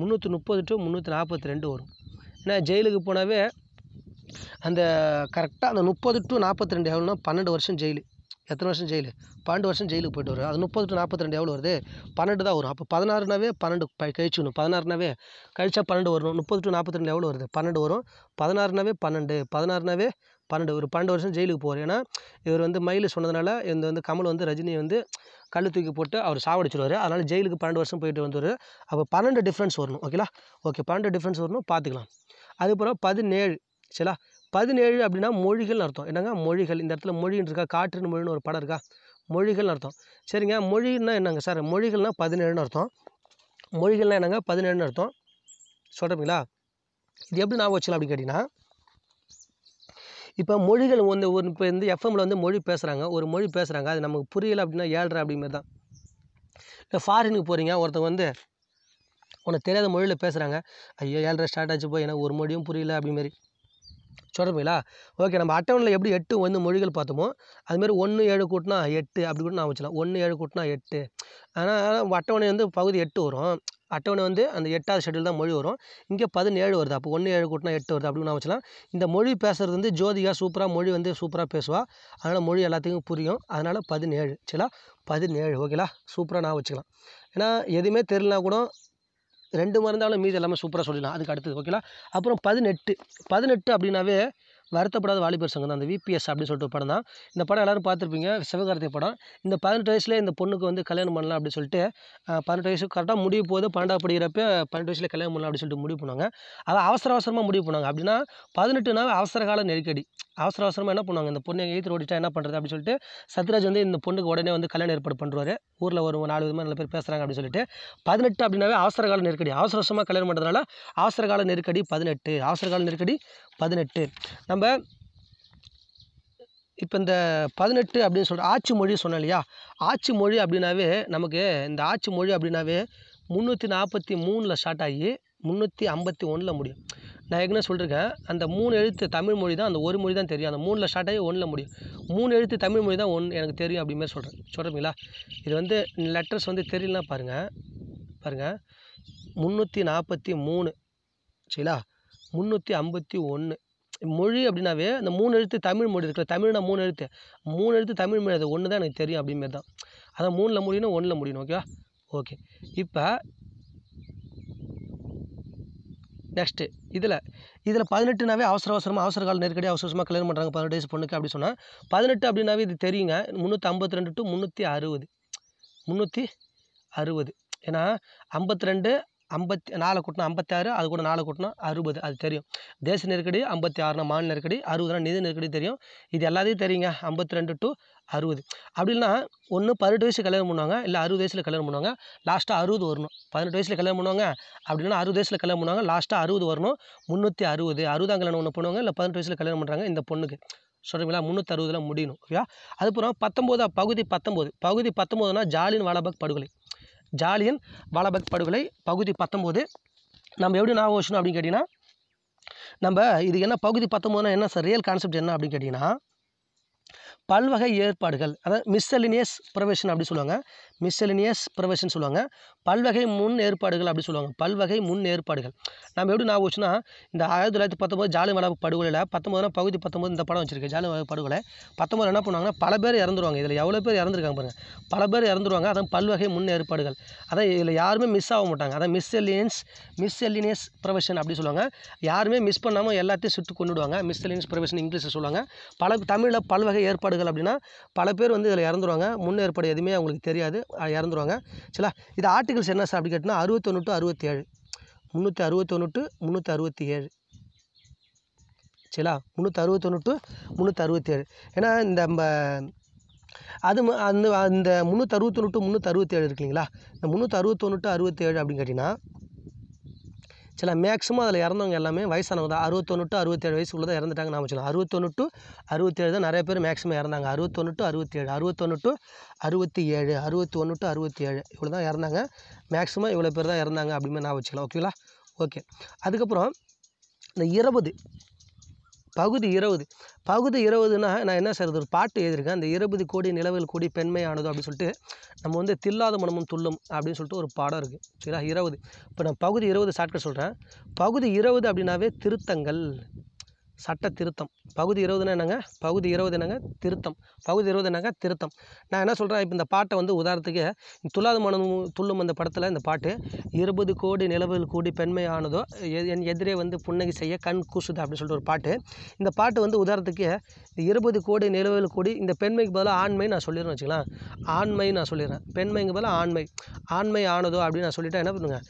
முந்நூற்றி முப்பது டு முந்நூற்றி நாற்பத்தி ரெண்டு வரும் ஏன்னா ஜெயிலுக்கு போனாவே அந்த கரெக்டாக அந்த முப்பது டு நாற்பத்தி ரெண்டு எவ்வளோனா பன்னெண்டு வருஷம் ஜெயிலு எத்தனை வருஷம் ஜெயிலு பன்னெண்டு வருஷம் ஜெயிலுக்கு போய்ட்டு வருவார் அது முப்பது டு நாற்பத்தி ரெண்டு எவ்வளோ வருது பன்னெண்டு தான் வரும் அப்போ பதினாறுனாவே பன்னெண்டு கழிச்சுக்கணும் பதினாறுனாவே கழிச்சா பன்னெண்டு வரும் முப்பது டு நாற்பத்தி ரெண்டு எவ்வளோ வருது பன்னெண்டு வரும் பதினாறுனாவே பன்னெண்டு பதினாறுனாவே பன்னெண்டு ஒரு பன்னெண்டு வருஷம் ஜெயிலுக்கு போவார் ஏன்னா இவர் வந்து மயில் சொன்னதுனால இந்த வந்து கமல் வந்து ரஜினியை வந்து கல் தூக்கி போட்டு அவர் சாவடிச்சிடுவார் அதனால் ஜெயிலுக்கு பன்னெண்டு வருஷம் போயிட்டு வந்துடுவார் அப்போ பன்னெண்டு டிஃப்ரென்ஸ் வரணும் ஓகேலா ஓகே பன்னெண்டு டிஃப்ரென்ஸ் வரணும் பார்த்துக்கலாம் அதுக்கப்புறம் பதினேழு சரிங்களா பதினேழு அப்படின்னா மொழிகள்னு அர்த்தம் என்னங்க மொழிகள் இந்த இடத்துல மொழின்னு இருக்கா காற்று மொழின்னு ஒரு படம் இருக்கா மொழிகள்னு அர்த்தம் சரிங்க மொழின்னா என்னங்க சார் மொழிகள்னால் பதினேழுன்னு அர்த்தம் மொழிகள்னால் என்னங்க பதினேழுன்னு அர்த்தம் சொல்கிறீங்களா இது எப்படி நான் வச்சுக்கலாம் அப்படின்னு கேட்டிங்கன்னா இப்போ மொழிகள் வந்து ஒரு இப்போ இந்த எஃப்எம்மில் வந்து மொழி பேசுகிறாங்க ஒரு மொழி பேசுகிறாங்க அது நமக்கு புரியலை அப்படின்னா ஏழ்ரை அப்படிங்கிறது தான் இல்லை ஃபாரினுக்கு போகிறீங்க ஒருத்தவங்க வந்து உனக்கு தெரியாத மொழியில் பேசுகிறாங்க ஐயோ ஏழ்ரை ஸ்டார்ட் ஆச்சு போய் எனக்கு ஒரு மொழியும் புரியல அப்படிமாரி சொல்கிறீங்களா ஓகே நம்ம அட்டவணையில் எப்படி எட்டு வந்து மொழிகள் பார்த்தோமோ அதுமாரி ஒன்று ஏழு கூட்டினா எட்டு அப்படி கூட நான் வச்சலாம் ஒன்று ஏழு கூட்டினா எட்டு ஆனால் அட்டவணை வந்து பகுதி எட்டு வரும் அட்டவணை வந்து அந்த எட்டாவது ஷெடியூல் தான் மொழி வரும் இங்கே பதினேழு வருது அப்போ ஒன்று ஏழு கூட்டினா எட்டு வருது அப்படின்னு நான் வச்சலாம் இந்த மொழி பேசுகிறது வந்து ஜோதிகா சூப்பராக மொழி வந்து சூப்பராக பேசுவா அதனால் மொழி எல்லாத்துக்கும் புரியும் அதனால் பதினேழு சரிங்களா பதினேழு ஓகேலா சூப்பராக நான் வச்சுக்கலாம் ஏன்னா எதுவுமே தெரிலனா கூட ரெண்டு மருந்தாலும் மீதி எல்லாமே சூப்பராக சொல்லிடலாம் அதுக்கு அடுத்தது ஓகேங்களா அப்புறம் பதினெட்டு பதினெட்டு அப்படின்னாவே வருத்தப்படாத வாலிபர் சங்கம் தான் அந்த விபிஎஸ் அப்படின்னு சொல்லிட்டு படம் தான் இந்த படம் எல்லோரும் பார்த்துருப்பீங்க சிவகார்த்திகை படம் இந்த பதினெட்டு வயசுல இந்த பொண்ணுக்கு வந்து கல்யாணம் பண்ணலாம் அப்படின்னு சொல்லிட்டு பதினெட்டு வயசு கரெக்டாக முடிவு போது பன்னெண்டாவது படிக்கிறப்ப பன்னெண்டு வயசில் கல்யாணம் பண்ணலாம் அப்படின்னு சொல்லிட்டு முடிவு பண்ணுவாங்க அதை அவசர அவசரமாக முடிவு பண்ணுவாங்க அப்படின்னா பதினெட்டுனா அவசர கால நெருக்கடி அவசர அவசரமாக என்ன பண்ணுவாங்க இந்த பொண்ணு எங்கள் ஓடிட்டா என்ன பண்ணுறது அப்படின்னு சொல்லிட்டு சத்ராஜ் வந்து இந்த பொண்ணுக்கு உடனே வந்து கல்யாணம் ஏற்பாடு பண்ணுவார் ஊரில் ஒரு நாலு விதமாக நல்ல பேர் பேசுகிறாங்க அப்படின்னு சொல்லிட்டு பதினெட்டு அப்படின்னாவே அவசர கால நெருக்கடி அவசர அவசரமாக கல்யாணம் பண்ணுறதுனால அவசர கால நெருக்கடி பதினெட்டு அவசர கால நெருக்கடி பதினெட்டு நம்ம இப்போ இந்த பதினெட்டு அப்படின்னு சொல்கிற ஆட்சி மொழி சொன்னோம் இல்லையா ஆட்சி மொழி அப்படின்னாவே நமக்கு இந்த ஆட்சி மொழி அப்படின்னாவே முந்நூற்றி நாற்பத்தி மூணில் ஸ்டார்ட் ஆகி முந்நூற்றி ஐம்பத்தி ஒன்றில் முடியும் நான் ஏற்கனவே சொல்லியிருக்கேன் அந்த மூணு எழுத்து தமிழ் மொழி தான் அந்த ஒரு மொழி தான் தெரியும் அந்த மூணில் ஸ்டார்ட் ஆகி ஒன்றில் முடியும் மூணு எழுத்து தமிழ் மொழி தான் ஒன் எனக்கு தெரியும் அப்படிமாரி சொல்கிறேன் சொல்கிறீங்களா இது வந்து லெட்டர்ஸ் வந்து தெரியலனா பாருங்கள் பாருங்கள் முந்நூற்றி நாற்பத்தி மூணு சரிங்களா முந்நூற்றி ஐம்பத்தி ஒன்று மொழி அப்படின்னாவே அந்த மூணு எழுத்து தமிழ் மொழி இருக்குல்ல தமிழ்னா மூணு எழுத்து மூணு எழுத்து தமிழ் மொழி அது ஒன்று தான் எனக்கு தெரியும் அப்படிங்கிறது தான் அதான் மூணில் முடியணும் ஒன்றில் முடியணும் ஓகேவா ஓகே இப்போ நெக்ஸ்ட்டு இதில் இதில் பதினெட்டுனாவே அவசர அவசரமாக அவசர கால நெருக்கடி அவசரமாக கல்யாணம் பண்ணுறாங்க பதினெட்டு வயசு பொண்ணுக்கு அப்படி சொன்னால் பதினெட்டு அப்படின்னாவே இது தெரியுங்க முந்நூற்றி ஐம்பத்தி ரெண்டு டு முந்நூற்றி அறுபது முந்நூற்றி அறுபது ஏன்னா ஐம்பத்தி ரெண்டு ஐம்பத்தி நாலு கூட்டினா ஐம்பத்தாறு அது கூட நாலு கூட்டினா அறுபது அது தெரியும் தேச நெருக்கடி ஐம்பத்தி ஆறுனா மாநில நெருக்கடி அறுபதுனா நிதி நெருக்கடி தெரியும் இது எல்லாத்தையும் தெரியுங்க ஐம்பத்தி ரெண்டு டு அறுபது அப்படின்னா ஒன்று பதினெட்டு வயசு கல்யாணம் பண்ணுவாங்க இல்லை அறுபது வயசில் கல்யாணம் பண்ணுவாங்க லாஸ்ட்டாக அறுபது வரணும் பதினெட்டு வயசில் கல்யாணம் பண்ணுவாங்க அப்படின்னா அறுபது வயசில் கல்யாணம் பண்ணுவாங்க லாஸ்ட்டாக அறுபது வரணும் முந்நூற்றி அறுபது அறுபதாம் கல்யாணம் ஒன்று பண்ணுவாங்க இல்லை பதினெட்டு வயசில் கல்யாணம் பண்ணுறாங்க இந்த பொண்ணுக்கு சொல்கிறீங்களா முந்நூற்றி அறுபதுலாம் முடியணும் ஓகேவா அதுக்கப்புறம் பத்தொம்போதா பகுதி பத்தொம்போது பகுதி பத்தொம்போதுனா ஜாலின் வாலாபாக் படுகொலை ஜாலியன் வாலாபக் படுகொலை பகுதி பத்தொம்போது நம்ம எப்படி நான் வச்சுணும் அப்படின்னு கேட்டிங்கன்னா நம்ம இது என்ன பகுதி பத்தொம்போதுனா என்ன சார் ரியல் கான்செப்ட் என்ன அப்படின்னு கேட்டிங்கன்னா பல்வகை ஏற்பாடுகள் அதாவது மிஸ்ஸலினியஸ் ப்ரொவேஷன் அப்படின்னு சொல்லுவாங்க மிஸ்சலினியஸ் ப்ரொவிஷன் சொல்லுவாங்க பல்வகை முன் ஏற்பாடுகள் அப்படி சொல்லுவாங்க பல்வகை முன் ஏற்பாடுகள் நம்ம எப்படி நான் வச்சுன்னா இந்த ஆயிரத்தி தொள்ளாயிரத்தி பத்தொம்போது ஜாலிமலா படுகொலையில் பத்தொம்போதுனா பகுதி பத்தொம்போது இந்த படம் வச்சிருக்கு ஜாலிமலா படுகொலை பத்தொம்போது என்ன பண்ணுவாங்கன்னா பல பேர் இறந்துருவாங்க இதில் எவ்வளோ பேர் இறந்துருக்காங்க பாருங்கள் பல பேர் இறந்துருவாங்க அதான் பல்வகை முன் ஏற்பாடுகள் அதான் இதில் யாருமே மிஸ் ஆக மாட்டாங்க அதான் மிஸ் மிஸ்செலினியஸ் ப்ரொவிஷன் அப்படி சொல்லுவாங்க யாருமே மிஸ் பண்ணாமல் எல்லாத்தையும் சுட்டு கொண்டுடுவாங்க மிஸ்செலினியஸ் ப்ரொவிஷன் இங்கிலீஷில் சொல்லுவாங்க பல தமிழில் பல்வகை ஏற்பாடுகள் அப்படின்னா பல பேர் வந்து இதில் இறந்துருவாங்க முன்னேற்பாடு எதுவுமே அவங்களுக்கு தெரியாது இறந்துருவாங்க சரிங்களா இது ஆர்டிகல்ஸ் என்ன சார் அப்படி கேட்டினா அறுபத்தொன்று டு அறுபத்தேழு முந்நூற்றி அறுபத்தொன்று டு முந்நூற்றி அறுபத்தி ஏழு சரிங்களா முந்நூற்றி அறுபத்தொன்று டு முந்நூற்றி அறுபத்தேழு ஏன்னா இந்த நம்ம அது அந்த அந்த முந்நூற்றி அறுபத்தொன்று டு முந்நூற்றி அறுபத்தேழு இல்லைங்களா இந்த முந்நூற்றி அறுபத்தொன்று டு அறுபத்தேழு அப்படின்னு கேட்டிங்கன்னா சில மேக்ஸிமம் அதில் இறந்தவங்க எல்லாமே வயசானவங்க தான் அறுபத்தொன்னு டு அறுபத்தேழு வயசுக்குள்ள தான் இறந்துட்டாங்க நான் வச்சுக்கலாம் அறுபத்தொன்று டு அறுபத்தேழு தான் நிறைய பேர் மேக்ஸிமம் இறந்தாங்க அறுபத்தொன்று டு அறுபத்தேழு அறுபத்தொன்று டு அறுபத்தி ஏழு அறுபத்தி ஒன்று டு அறுபத்தி ஏழு இவ்வளோ தான் இறந்தாங்க மேக்ஸிமம் இவ்வளோ பேர் தான் இறந்தாங்க அப்படின்னு நான் வச்சுக்கலாம் ஓகேங்களா ஓகே அதுக்கப்புறம் இந்த இருபது பகுதி இருபது பகுதி இருபதுனா நான் என்ன செய்கிறது ஒரு பாட்டு எழுதியிருக்கேன் அந்த இருபது கோடி நிலவுகள் கூடி பெண்மையானதோ அப்படின்னு சொல்லிட்டு நம்ம வந்து தில்லாத மனமும் துள்ளும் அப்படின்னு சொல்லிட்டு ஒரு பாடம் இருக்குது சரிங்களா இருபது இப்போ நான் பகுதி இருபது ஷார்ட்கட் சொல்கிறேன் பகுதி இருபது அப்படின்னாவே திருத்தங்கள் சட்ட திருத்தம் பகுதி இருபதுன்னு என்னங்க பகுதி இருபது என்னங்க திருத்தம் பகுதி இருபது என்னங்க திருத்தம் நான் என்ன சொல்கிறேன் இப்போ இந்த பாட்டை வந்து உதாரணத்துக்கு துல்லாத மனம் துள்ளும் அந்த படத்தில் இந்த பாட்டு இருபது கோடி நிலவில் கூடி பெண்மை ஆனதோ என் எதிரே வந்து புன்னகை செய்ய கண் கூசுது அப்படின்னு சொல்லிட்டு ஒரு பாட்டு இந்த பாட்டு வந்து உதாரணத்துக்கு இருபது கோடி நிலவில் கூடி இந்த பெண்மைக்கு பதிலாக ஆண்மை நான் சொல்லிடுறேன் வச்சுக்கலாம் ஆண்மை நான் சொல்லிடுறேன் பெண்மைக்கு பதிலாக ஆண்மை ஆண்மை ஆனதோ அப்படின்னு நான் சொல்லிட்டேன் என்ன பண்ணுங்க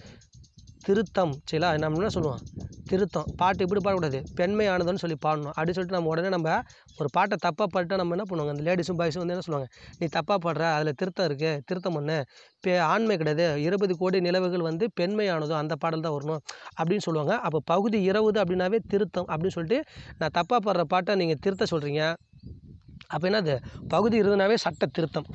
திருத்தம் சரிங்களா நம்ம என்ன சொல்லுவோம் திருத்தம் பாட்டு இப்படி பாடக்கூடாது பெண்மையானதுன்னு சொல்லி பாடணும் அப்படின்னு சொல்லிட்டு நம்ம உடனே நம்ம ஒரு பாட்டை தப்பாக பாட்டு நம்ம என்ன பண்ணுவாங்க அந்த லேடிஸும் பாய்ஸும் வந்து என்ன சொல்லுவாங்க நீ தப்பாக பாடுற அதில் திருத்தம் இருக்குது திருத்தம் ஒன்று பே ஆண்மை கிடையாது இருபது கோடி நிலவுகள் வந்து பெண்மையானதும் அந்த பாடல் தான் வரணும் அப்படின்னு சொல்லுவாங்க அப்போ பகுதி இருபது அப்படின்னாவே திருத்தம் அப்படின்னு சொல்லிட்டு நான் தப்பாக பாடுற பாட்டை நீங்கள் திருத்த சொல்கிறீங்க அப்போ என்னது பகுதி இருபதுனாவே சட்ட திருத்தம்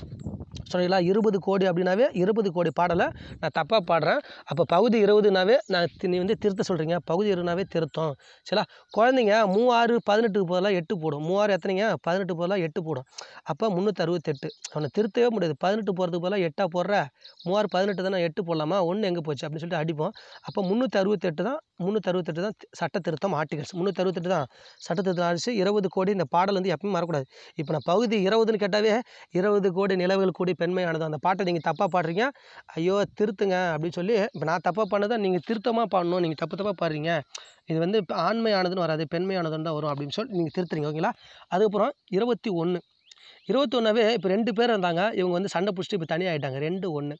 சொன்னீங்களா இருபது கோடி அப்படின்னாவே இருபது கோடி பாடலை நான் தப்பாக பாடுறேன் அப்போ பகுதி இருபதுனாவே நான் நீ வந்து திருத்த சொல்கிறீங்க பகுதி இருபதுனாவே திருத்தம் சரிங்களா குழந்தைங்க மூவாறு பதினெட்டுக்கு போதெல்லாம் எட்டு போடும் மூவாறு எத்தனைங்க பதினெட்டு போதெல்லாம் எட்டு போடும் அப்போ முந்நூற்றி அறுபத்தெட்டு அவனை திருத்தவே முடியாது பதினெட்டு போகிறதுக்கு பதிலாக எட்டாக போடுற மூவாறு பதினெட்டு தான் எட்டு போடலாமா ஒன்று எங்கே போச்சு அப்படின்னு சொல்லிட்டு அடிப்போம் அப்போ முந்நூற்றி அறுபத்தெட்டு தான் முந்நூற்றி அறுபத்தெட்டு தான் சட்ட திருத்தம் ஆர்டிகல்ஸ் முந்நூற்றி அறுபத்தெட்டு தான் சட்ட திருத்தம் ஆச்சு இருபது கோடி இந்த பாடல் வந்து எப்பவுமே மறக்கூடாது இப்போ நான் பகுதி இருபதுன்னு கேட்டாவே இருபது கோடி நிலவுகள் கூடி பெண்மையானது அந்த பாட்டை நீங்கள் தப்பாக பாடுறீங்க ஐயோ திருத்துங்க அப்படின்னு சொல்லி இப்போ நான் தப்பாக பண்ணதை நீங்கள் திருத்தமாக பாடணும் நீங்கள் தப்பு தப்பாக பாடுறீங்க இது வந்து இப்போ ஆண்மையானதுன்னு வராது பெண்மையானதுன்னு தான் வரும் அப்படின்னு சொல்லி நீங்கள் திருத்துறீங்க ஓகேங்களா அதுக்கப்புறம் இருபத்தி ஒன்று இருபத்தொன்னாவே இப்போ ரெண்டு பேர் இருந்தாங்க இவங்க வந்து சண்டை பிடிச்சிட்டு இப்போ தனியாக ஆகிட்டாங்க ரெண்டு ஒன்று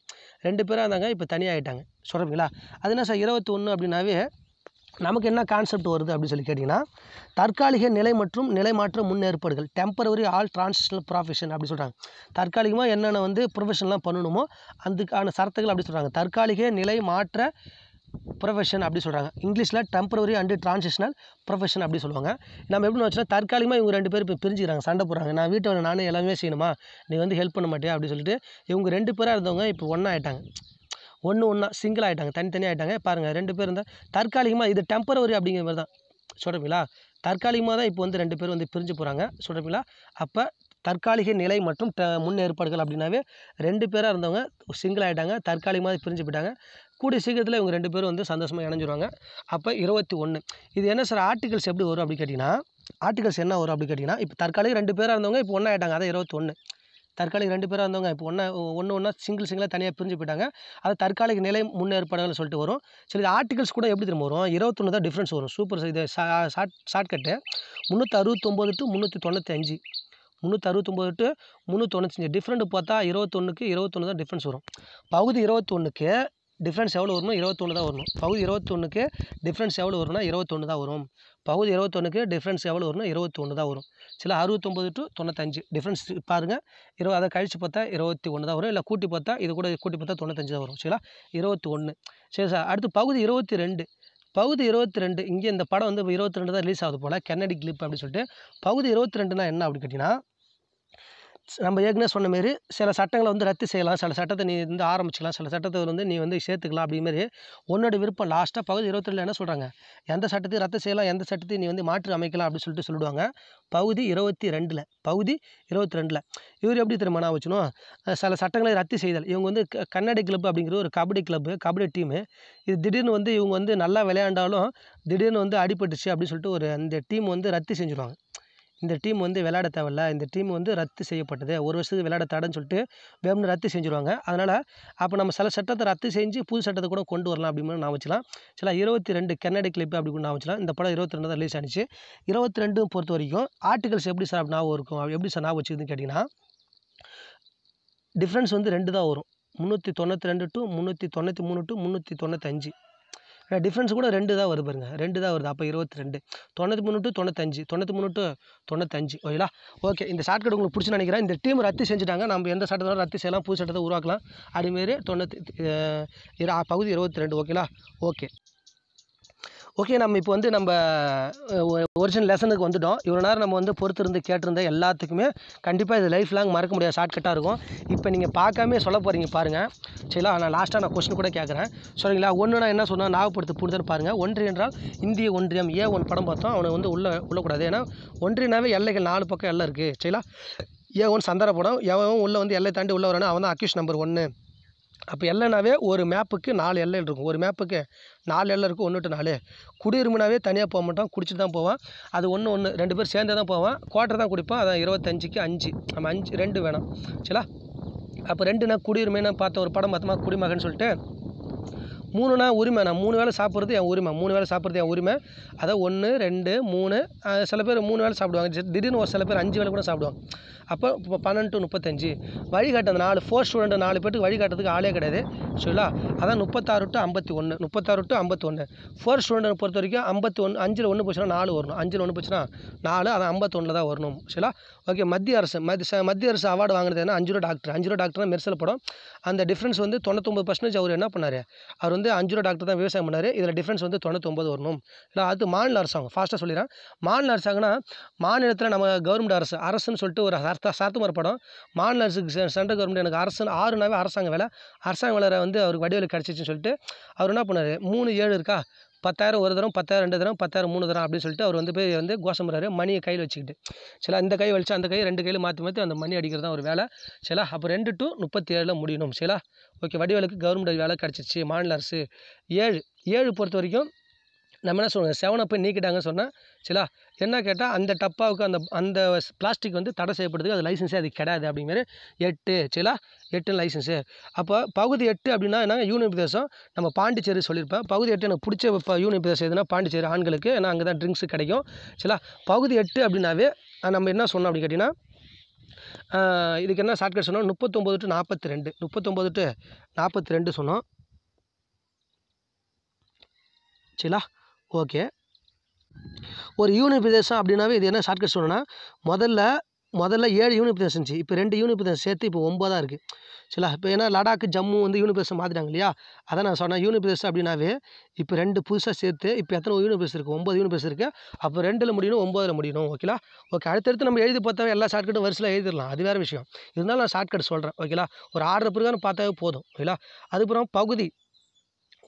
ரெண்டு பேராக இருந்தாங்க இப்போ தனியாக ஆகிட்டாங்க சொல்கிறீங்களா அது என்ன சார் இருபத்தி ஒன்று அப்படின்னாவே நமக்கு என்ன கான்செப்ட் வருது அப்படின்னு சொல்லி கேட்டிங்கன்னா தற்காலிக நிலை மற்றும் நிலைமாற்ற முன்னேற்பாடுகள் டெம்பரவரி ஆல் ட்ரான்ஸ்னல் ப்ரொஃபஷன் அப்படி சொல்கிறாங்க தற்காலிகமாக என்னென்ன வந்து ப்ரொஃபஷன்லாம் பண்ணணுமோ அதுக்கான சரத்துகள் அப்படி சொல்கிறாங்க தற்காலிக நிலை மாற்ற ப்ரொஃபஷன் அப்படி சொல்கிறாங்க இங்கிலீஷில் டெம்பரவரி அண்டு டிரான்சிஷனல் ப்ரொஃபஷன் அப்படி சொல்லுவாங்க நம்ம எப்படின்னு வச்சுன்னா தற்காலிகமாக இவங்க ரெண்டு பேர் இப்போ பிரிஞ்சுக்கிறாங்க சண்டை போடுறாங்க நான் வீட்டை நானே எல்லாமே செய்யணுமா நீ வந்து ஹெல்ப் பண்ண மாட்டேன் அப்படின்னு சொல்லிட்டு இவங்க ரெண்டு பேராக இருந்தவங்க இப்போ ஒன்றா ஆகிட்டாங்க ஒன்று ஒன்றா சிங்கிள் ஆகிட்டாங்க தனித்தனியாக ஆகிட்டாங்க பாருங்கள் ரெண்டு பேர் இருந்தால் தற்காலிகமாக இது டெம்பரவரி அப்படிங்கிற மாதிரி தான் சொல்கிறீங்களா தற்காலிகமாக தான் இப்போ வந்து ரெண்டு பேரும் வந்து பிரிஞ்சு போகிறாங்க சொல்கிறீங்களா அப்போ தற்காலிக நிலை மற்றும் ட முன் ஏற்பாடுகள் அப்படின்னாவே ரெண்டு பேராக இருந்தவங்க சிங்கிள் ஆகிட்டாங்க தற்காலிகமாக பிரிஞ்சு போயிட்டாங்க கூடிய சீக்கிரத்தில் இவங்க ரெண்டு பேரும் வந்து சந்தோஷமாக இணைஞ்சிருவாங்க அப்போ இருபத்தி ஒன்று இது என்ன சார் ஆர்டிகல்ஸ் எப்படி வரும் அப்படின்னு கேட்டிங்கன்னா ஆர்டிகல்ஸ் என்ன வரும் அப்படின்னு கேட்டிங்கன்னா இப்போ தற்காலிக ரெண்டு பேராக இருந்தவங்க இப்போ ஒன்றா ஆகிட்டாங்க அதான் இருபத்தொன்று தற்காலிக ரெண்டு பேரும் வந்தவங்க இப்போ ஒன்றா ஒன்று ஒன்றா சிங்கிள் சிங்கிளாக தனியாக பிரிஞ்சு போயிட்டாங்க அது தற்காலிக நிலை முன்னேற்பாடுகள் சொல்லிட்டு வரும் சரி இது ஆர்டிகல்ஸ் கூட எப்படி திரும்ப வரும் இருபத்தொன்று தான் டிஃப்ரென்ஸ் வரும் சூப்பர் இது ஷார்ட் ஷார்ட்கட்டு முந்நூற்றி அறுபத்தொம்போது டு முந்நூற்றி தொண்ணூற்றி அஞ்சு முந்நூற்றி அறுபத்தொம்போது டு முந்நூற்றி தொண்ணூத்தஞ்சு டிஃப்ரெண்ட் பார்த்தா இருபத்தொன்றுக்கு இருபத்தொன்று தான் டிஃப்ரென்ஸ் வரும் பகுதி இருபத்தொன்றுக்கு டிஃப்ரென்ஸ் எவ்வளோ வரணும் இருபத்தொன்று தான் வரணும் பகுதி இருபத்தொன்றுக்கு டிஃப்ரென்ஸ் எவ்வளோ வரும்னா இருபத்தொன்று தான் வரும் பகுதி இருபத்தொன்றுக்கு டிஃப்ரென்ஸ் எவ்வளோ வரும்னா ஒன்று தான் வரும் சில அறுபத்தொம்பது டு தொண்ணூத்தஞ்சு டிஃப்ரென்ஸ் பாருங்கள் இருபது அதை கழித்து பார்த்தா இருபத்தி ஒன்று தான் வரும் இல்லை கூட்டி பார்த்தா இது கூட கூட்டி பார்த்தா தொண்ணூத்தஞ்சு தான் வரும் சரிங்களா இருபத்தி ஒன்று சரி சார் அடுத்து பகுதி இருபத்தி ரெண்டு பகுதி இருபத்தி ரெண்டு இங்கே இந்த படம் வந்து இருபத்தி ரெண்டு தான் ரிலீஸ் ஆகுது போல் கென்னடி கிளிப் அப்படின்னு சொல்லிட்டு பகுதி இருபத்தி ரெண்டுனா என்ன அப்படின்னு கேட்டிங்கன்னா நம்ம ஏற்கனவே சொன்ன மாரி சில சட்டங்களை வந்து ரத்து செய்யலாம் சில சட்டத்தை நீ வந்து ஆரம்பிச்சிக்கலாம் சில சட்டத்தை வந்து நீ வந்து சேர்த்துக்கலாம் அப்படிமாரி உன்னோட விருப்பம் லாஸ்ட்டாக பகுதி இருபத்திரெண்டில் என்ன சொல்கிறாங்க எந்த சட்டத்தையும் ரத்து செய்யலாம் எந்த சட்டத்தையும் நீ வந்து மாற்றி அமைக்கலாம் அப்படின்னு சொல்லிட்டு சொல்லிடுவாங்க பகுதி இருபத்தி ரெண்டில் பகுதி இருபத்தி ரெண்டில் இவர் எப்படி திருமணம் வச்சுனோ சில சட்டங்களை ரத்து செய்தல் இவங்க வந்து கன்னடி கிளப் அப்படிங்கிற ஒரு கபடி கிளப்பு கபடி டீமு இது திடீர்னு வந்து இவங்க வந்து நல்லா விளையாண்டாலும் திடீர்னு வந்து அடிபட்டுச்சு அப்படின்னு சொல்லிட்டு ஒரு அந்த டீம் வந்து ரத்து செஞ்சுருவாங்க இந்த டீம் வந்து விளையாட தேவையில்ல இந்த டீம் வந்து ரத்து செய்யப்பட்டது ஒரு வருஷத்துக்கு விளையாட தடைன்னு சொல்லிட்டு வேணும்னு ரத்து செஞ்சுருவாங்க அதனால் அப்போ நம்ம சில சட்டத்தை ரத்து செஞ்சு புது சட்டத்தை கூட கொண்டு வரலாம் அப்படின்னு நான் வச்சலாம் சில இருபத்தி ரெண்டு கன்னடி கிளிப்பு அப்படி நான் வச்சுலாம் இந்த படம் இருபத்தி ரெண்டு தான் ரிலீஸ் ஆனிச்சு இருபத்தி ரெண்டு பொறுத்த வரைக்கும் ஆர்டிகல்ஸ் எப்படி சார் ஞாபகம் இருக்கும் எப்படி சார் ஞாபகம் வச்சுக்குதுன்னு கேட்டிங்கன்னா டிஃப்ரென்ஸ் வந்து ரெண்டு தான் வரும் முந்நூற்றி தொண்ணூற்றி ரெண்டு டு முந்நூற்றி தொண்ணூற்றி மூணு டு முந்நூற்றி தொண்ணூற்றஞ்சு டிஃப்ரென்ஸ் கூட ரெண்டு தான் வருது பாருங்கள் ரெண்டு தான் வருது அப்போ இருபத்தி ரெண்டு தொண்ணூற்றி மூணு டு தொண்ணூத்தஞ்சு தொண்ணூற்றி மூணு டு தொண்ணூத்தஞ்சு ஓகேங்களா ஓகே இந்த கட் உங்களுக்கு பிடிச்சி நினைக்கிறேன் இந்த டீம் ரத்து செஞ்சுட்டாங்க நம்ம எந்த சட்டத்தோட ரத்து செய்யலாம் புது சட்டத்தை உருவாக்கலாம் அதுமாரி தொண்ணூற்றி பகுதி இருபத்தி ரெண்டு ஓகேங்களா ஓகே ஓகே நம்ம இப்போ வந்து நம்ம ஒரிஜினல் லெசனுக்கு வந்துவிட்டோம் இவ்வளோ நேரம் நம்ம வந்து பொறுத்திருந்து கேட்டிருந்த எல்லாத்துக்குமே கண்டிப்பாக இது லைஃப் லாங் மறக்க முடியாத ஷார்ட்கட்டாக இருக்கும் இப்போ நீங்கள் பார்க்காமே சொல்ல போகிறீங்க பாருங்கள் சரிங்களா நான் லாஸ்ட்டாக நான் கொஸ்டின் கூட கேட்குறேன் சரிங்களா ஒன்று நான் என்ன சொன்னால் நாகப்படுத்து புரிதல் பாருங்கள் ஒன்று என்றால் இந்திய ஒன்றியம் ஏ ஒன் படம் பார்த்தோம் அவனை வந்து உள்ளே உள்ளக்கூடாது ஏன்னா ஒன்றியனாவே எல்லைகள் நாலு பக்கம் எல்லாம் இருக்குது சரிங்களா ஏ ஒன் சந்தர படம் எவன் உள்ளே வந்து எல்லை தாண்டி உள்ளே வரானோ அவன் தான் அக்யூஷ் நம்பர் ஒன்று அப்போ எல்லைனாவே ஒரு மேப்புக்கு நாலு எல்லை இருக்கும் ஒரு மேப்புக்கு நாலு எல்லை இருக்கும் ஒன்று நாலு குடியுரிமைனாவே தனியாக போக மாட்டோம் குடிச்சிட்டு தான் போவான் அது ஒன்று ஒன்று ரெண்டு பேர் சேர்ந்தே தான் போவான் குவார்ட்டர் தான் குடிப்பான் அதான் இருபத்தஞ்சிக்கு அஞ்சு நம்ம அஞ்சு ரெண்டு வேணாம் சரிங்களா அப்போ ரெண்டுனா குடியுரிமைன்னு பார்த்த ஒரு படம் பார்த்தமா குடிமகன் சொல்லிட்டு மூணுனா உரிமை நான் மூணு வேலை சாப்பிட்றது என் உரிமை மூணு வேலை சாப்பிட்றது என் உரிமை அதான் ஒன்று ரெண்டு மூணு சில பேர் மூணு வேலை சாப்பிடுவாங்க திடீர்னு ஒரு சில பேர் அஞ்சு வேலை கூட சாப்பிடுவாங்க அப்போ இப்போ பன்னெண்டு முப்பத்தஞ்சு அந்த நாலு ஃபோர் ஸ்டூடெண்ட் நாலு பேருக்கு வழிகாட்டுறதுக்கு ஆளே கிடையாது சரிங்களா அதான் முப்பத்தாறு டு ஐம்பத்தி ஒன்று முப்பத்தாறு டு ஐம்பத்தி ஒன்று ஃபோர் ஸ்டூடெண்ட் பொறுத்த வரைக்கும் ஐம்பத்தி ஒன்று அஞ்சில் ஒன்று போச்சுன்னா நாலு வரணும் அஞ்சில் ஒன்று போச்சுன்னா நாலு அதான் ஐம்பத்தொன்னில் தான் வரணும் சரிங்களா ஓகே மத்திய அரசு மத்திய அரசு அவார்டு வாங்குறது என்ன அஞ்சு ரூபா டாக்டர் அஞ்சு ரூபா டாக்டர்னா மெர்சல் படம் அந்த டிஃப்ரென்ஸ் வந்து தொண்ணூத்தொம்பது பர்சன்டேஜ் அவர் என்ன பண்ணார் அவர் வந்து அஞ்சு ரூபா டாக்டர் தான் விவசாயம் பண்ணார் இதில் டிஃப்ரென்ஸ் வந்து தொண்ணூத்தொம்பது வரணும் இல்லை அது மாநில அரசாங்கம் ஃபாஸ்ட்டாக சொல்லிடுறேன் மாநில அரசாங்கன்னா மாநிலத்தில் நம்ம கவர்மெண்ட் அரசு அரசுன்னு சொல்லிட்டு ஒரு சார்த்த சாத்துமார் படம் மாநில அரசுக்கு சென்ட்ரல் கவர்மெண்ட் எனக்கு அரசு ஆறுனாவே அரசாங்க வேலை அரசாங்க வேலை வந்து அவருக்கு வடிவில் கிடச்சிச்சின்னு சொல்லிட்டு அவர் என்ன பண்ணார் மூணு ஏழு இருக்கா பத்தாயிரம் ஒரு தரம் பத்தாயிரம் ரெண்டு தரம் பத்தாயிரம் மூணு தரம் அப்படின்னு சொல்லிட்டு அவர் வந்து போய் வந்து கோஷம்புறாரு மணியை கையில் வச்சுக்கிட்டு சில இந்த கை வலிச்சு அந்த கை ரெண்டு கையில் மாற்றி மாற்றி அந்த மணி அடிக்கிறது தான் ஒரு வேலை சில அப்போ ரெண்டு டு முப்பத்தி ஏழில் முடியணும் சில ஓகே வடிவேலுக்கு கவர்மெண்ட் வேலை கிடச்சிச்சு மாநில அரசு ஏழு ஏழு பொறுத்த வரைக்கும் நம்ம என்ன சொல்லுவோம் அப்போ நீக்கிட்டாங்கன்னு சொன்னால் சிலா என்ன கேட்டால் அந்த டப்பாவுக்கு அந்த அந்த பிளாஸ்டிக் வந்து தடை செய்யப்படுறதுக்கு அது லைசன்ஸே அது கிடையாது அப்படிங்கிற எட்டு சிலா எட்டு லைசன்ஸு அப்போ பகுதி எட்டு அப்படின்னா என்ன யூனியன் பிரதேசம் நம்ம பாண்டிச்சேரி சொல்லியிருப்பேன் பகுதி எட்டு எனக்கு பிடிச்ச இப்போ யூனியன் பிரதேசம் எதுனா பாண்டிச்சேரி ஆண்களுக்கு ஏன்னா அங்கே தான் ட்ரிங்க்ஸ் கிடைக்கும் சிலா பகுதி எட்டு அப்படின்னாவே நம்ம என்ன சொன்னோம் அப்படின்னு கேட்டிங்கன்னா இதுக்கு என்ன ஷார்ட்கட் சொன்னோம் முப்பத்தொம்பது டு நாற்பத்தி ரெண்டு முப்பத்தொம்பது டு நாற்பத்தி ரெண்டு சொன்னோம் சரிலா ஓகே ஒரு யூனியன் பிரதேசம் அப்படின்னாவே இது என்ன ஷார்ட்கட் சொன்னால் முதல்ல முதல்ல ஏழு யூனியன் பிரதேசம் இருந்துச்சு இப்போ ரெண்டு யூனியன் பிரதேசம் சேர்த்து இப்போ ஒம்பதாக இருக்குது சில இப்போ ஏன்னா லடாக்கு ஜம்மு வந்து யூனியன் பிரதேசம் மாற்றிட்டாங்க இல்லையா அதான் நான் சொன்னேன் யூனியன் பிரதேசம் அப்படின்னாவே இப்போ ரெண்டு புதுசாக சேர்த்து இப்போ எத்தனை யூனியன் பிரதேசம் இருக்குது ஒம்பது யூனியன் பிரதேசம் இருக்குது அப்போ ரெண்டில் முடியணும் ஒம்பதில் முடியணும் ஓகேலா ஓகே அடுத்தடுத்து நம்ம எழுதி பார்த்தாவே எல்லா ஷார்ட்கட்டும் வரிசையில் எழுதிடலாம் அது வேறு விஷயம் இருந்தாலும் நான் ஷார்ட்கட் சொல்கிறேன் ஓகேலா ஒரு ஆர்டர் பிறகு பார்த்தாவே போதும் ஓகேலா அதுக்கப்புறம் பகுதி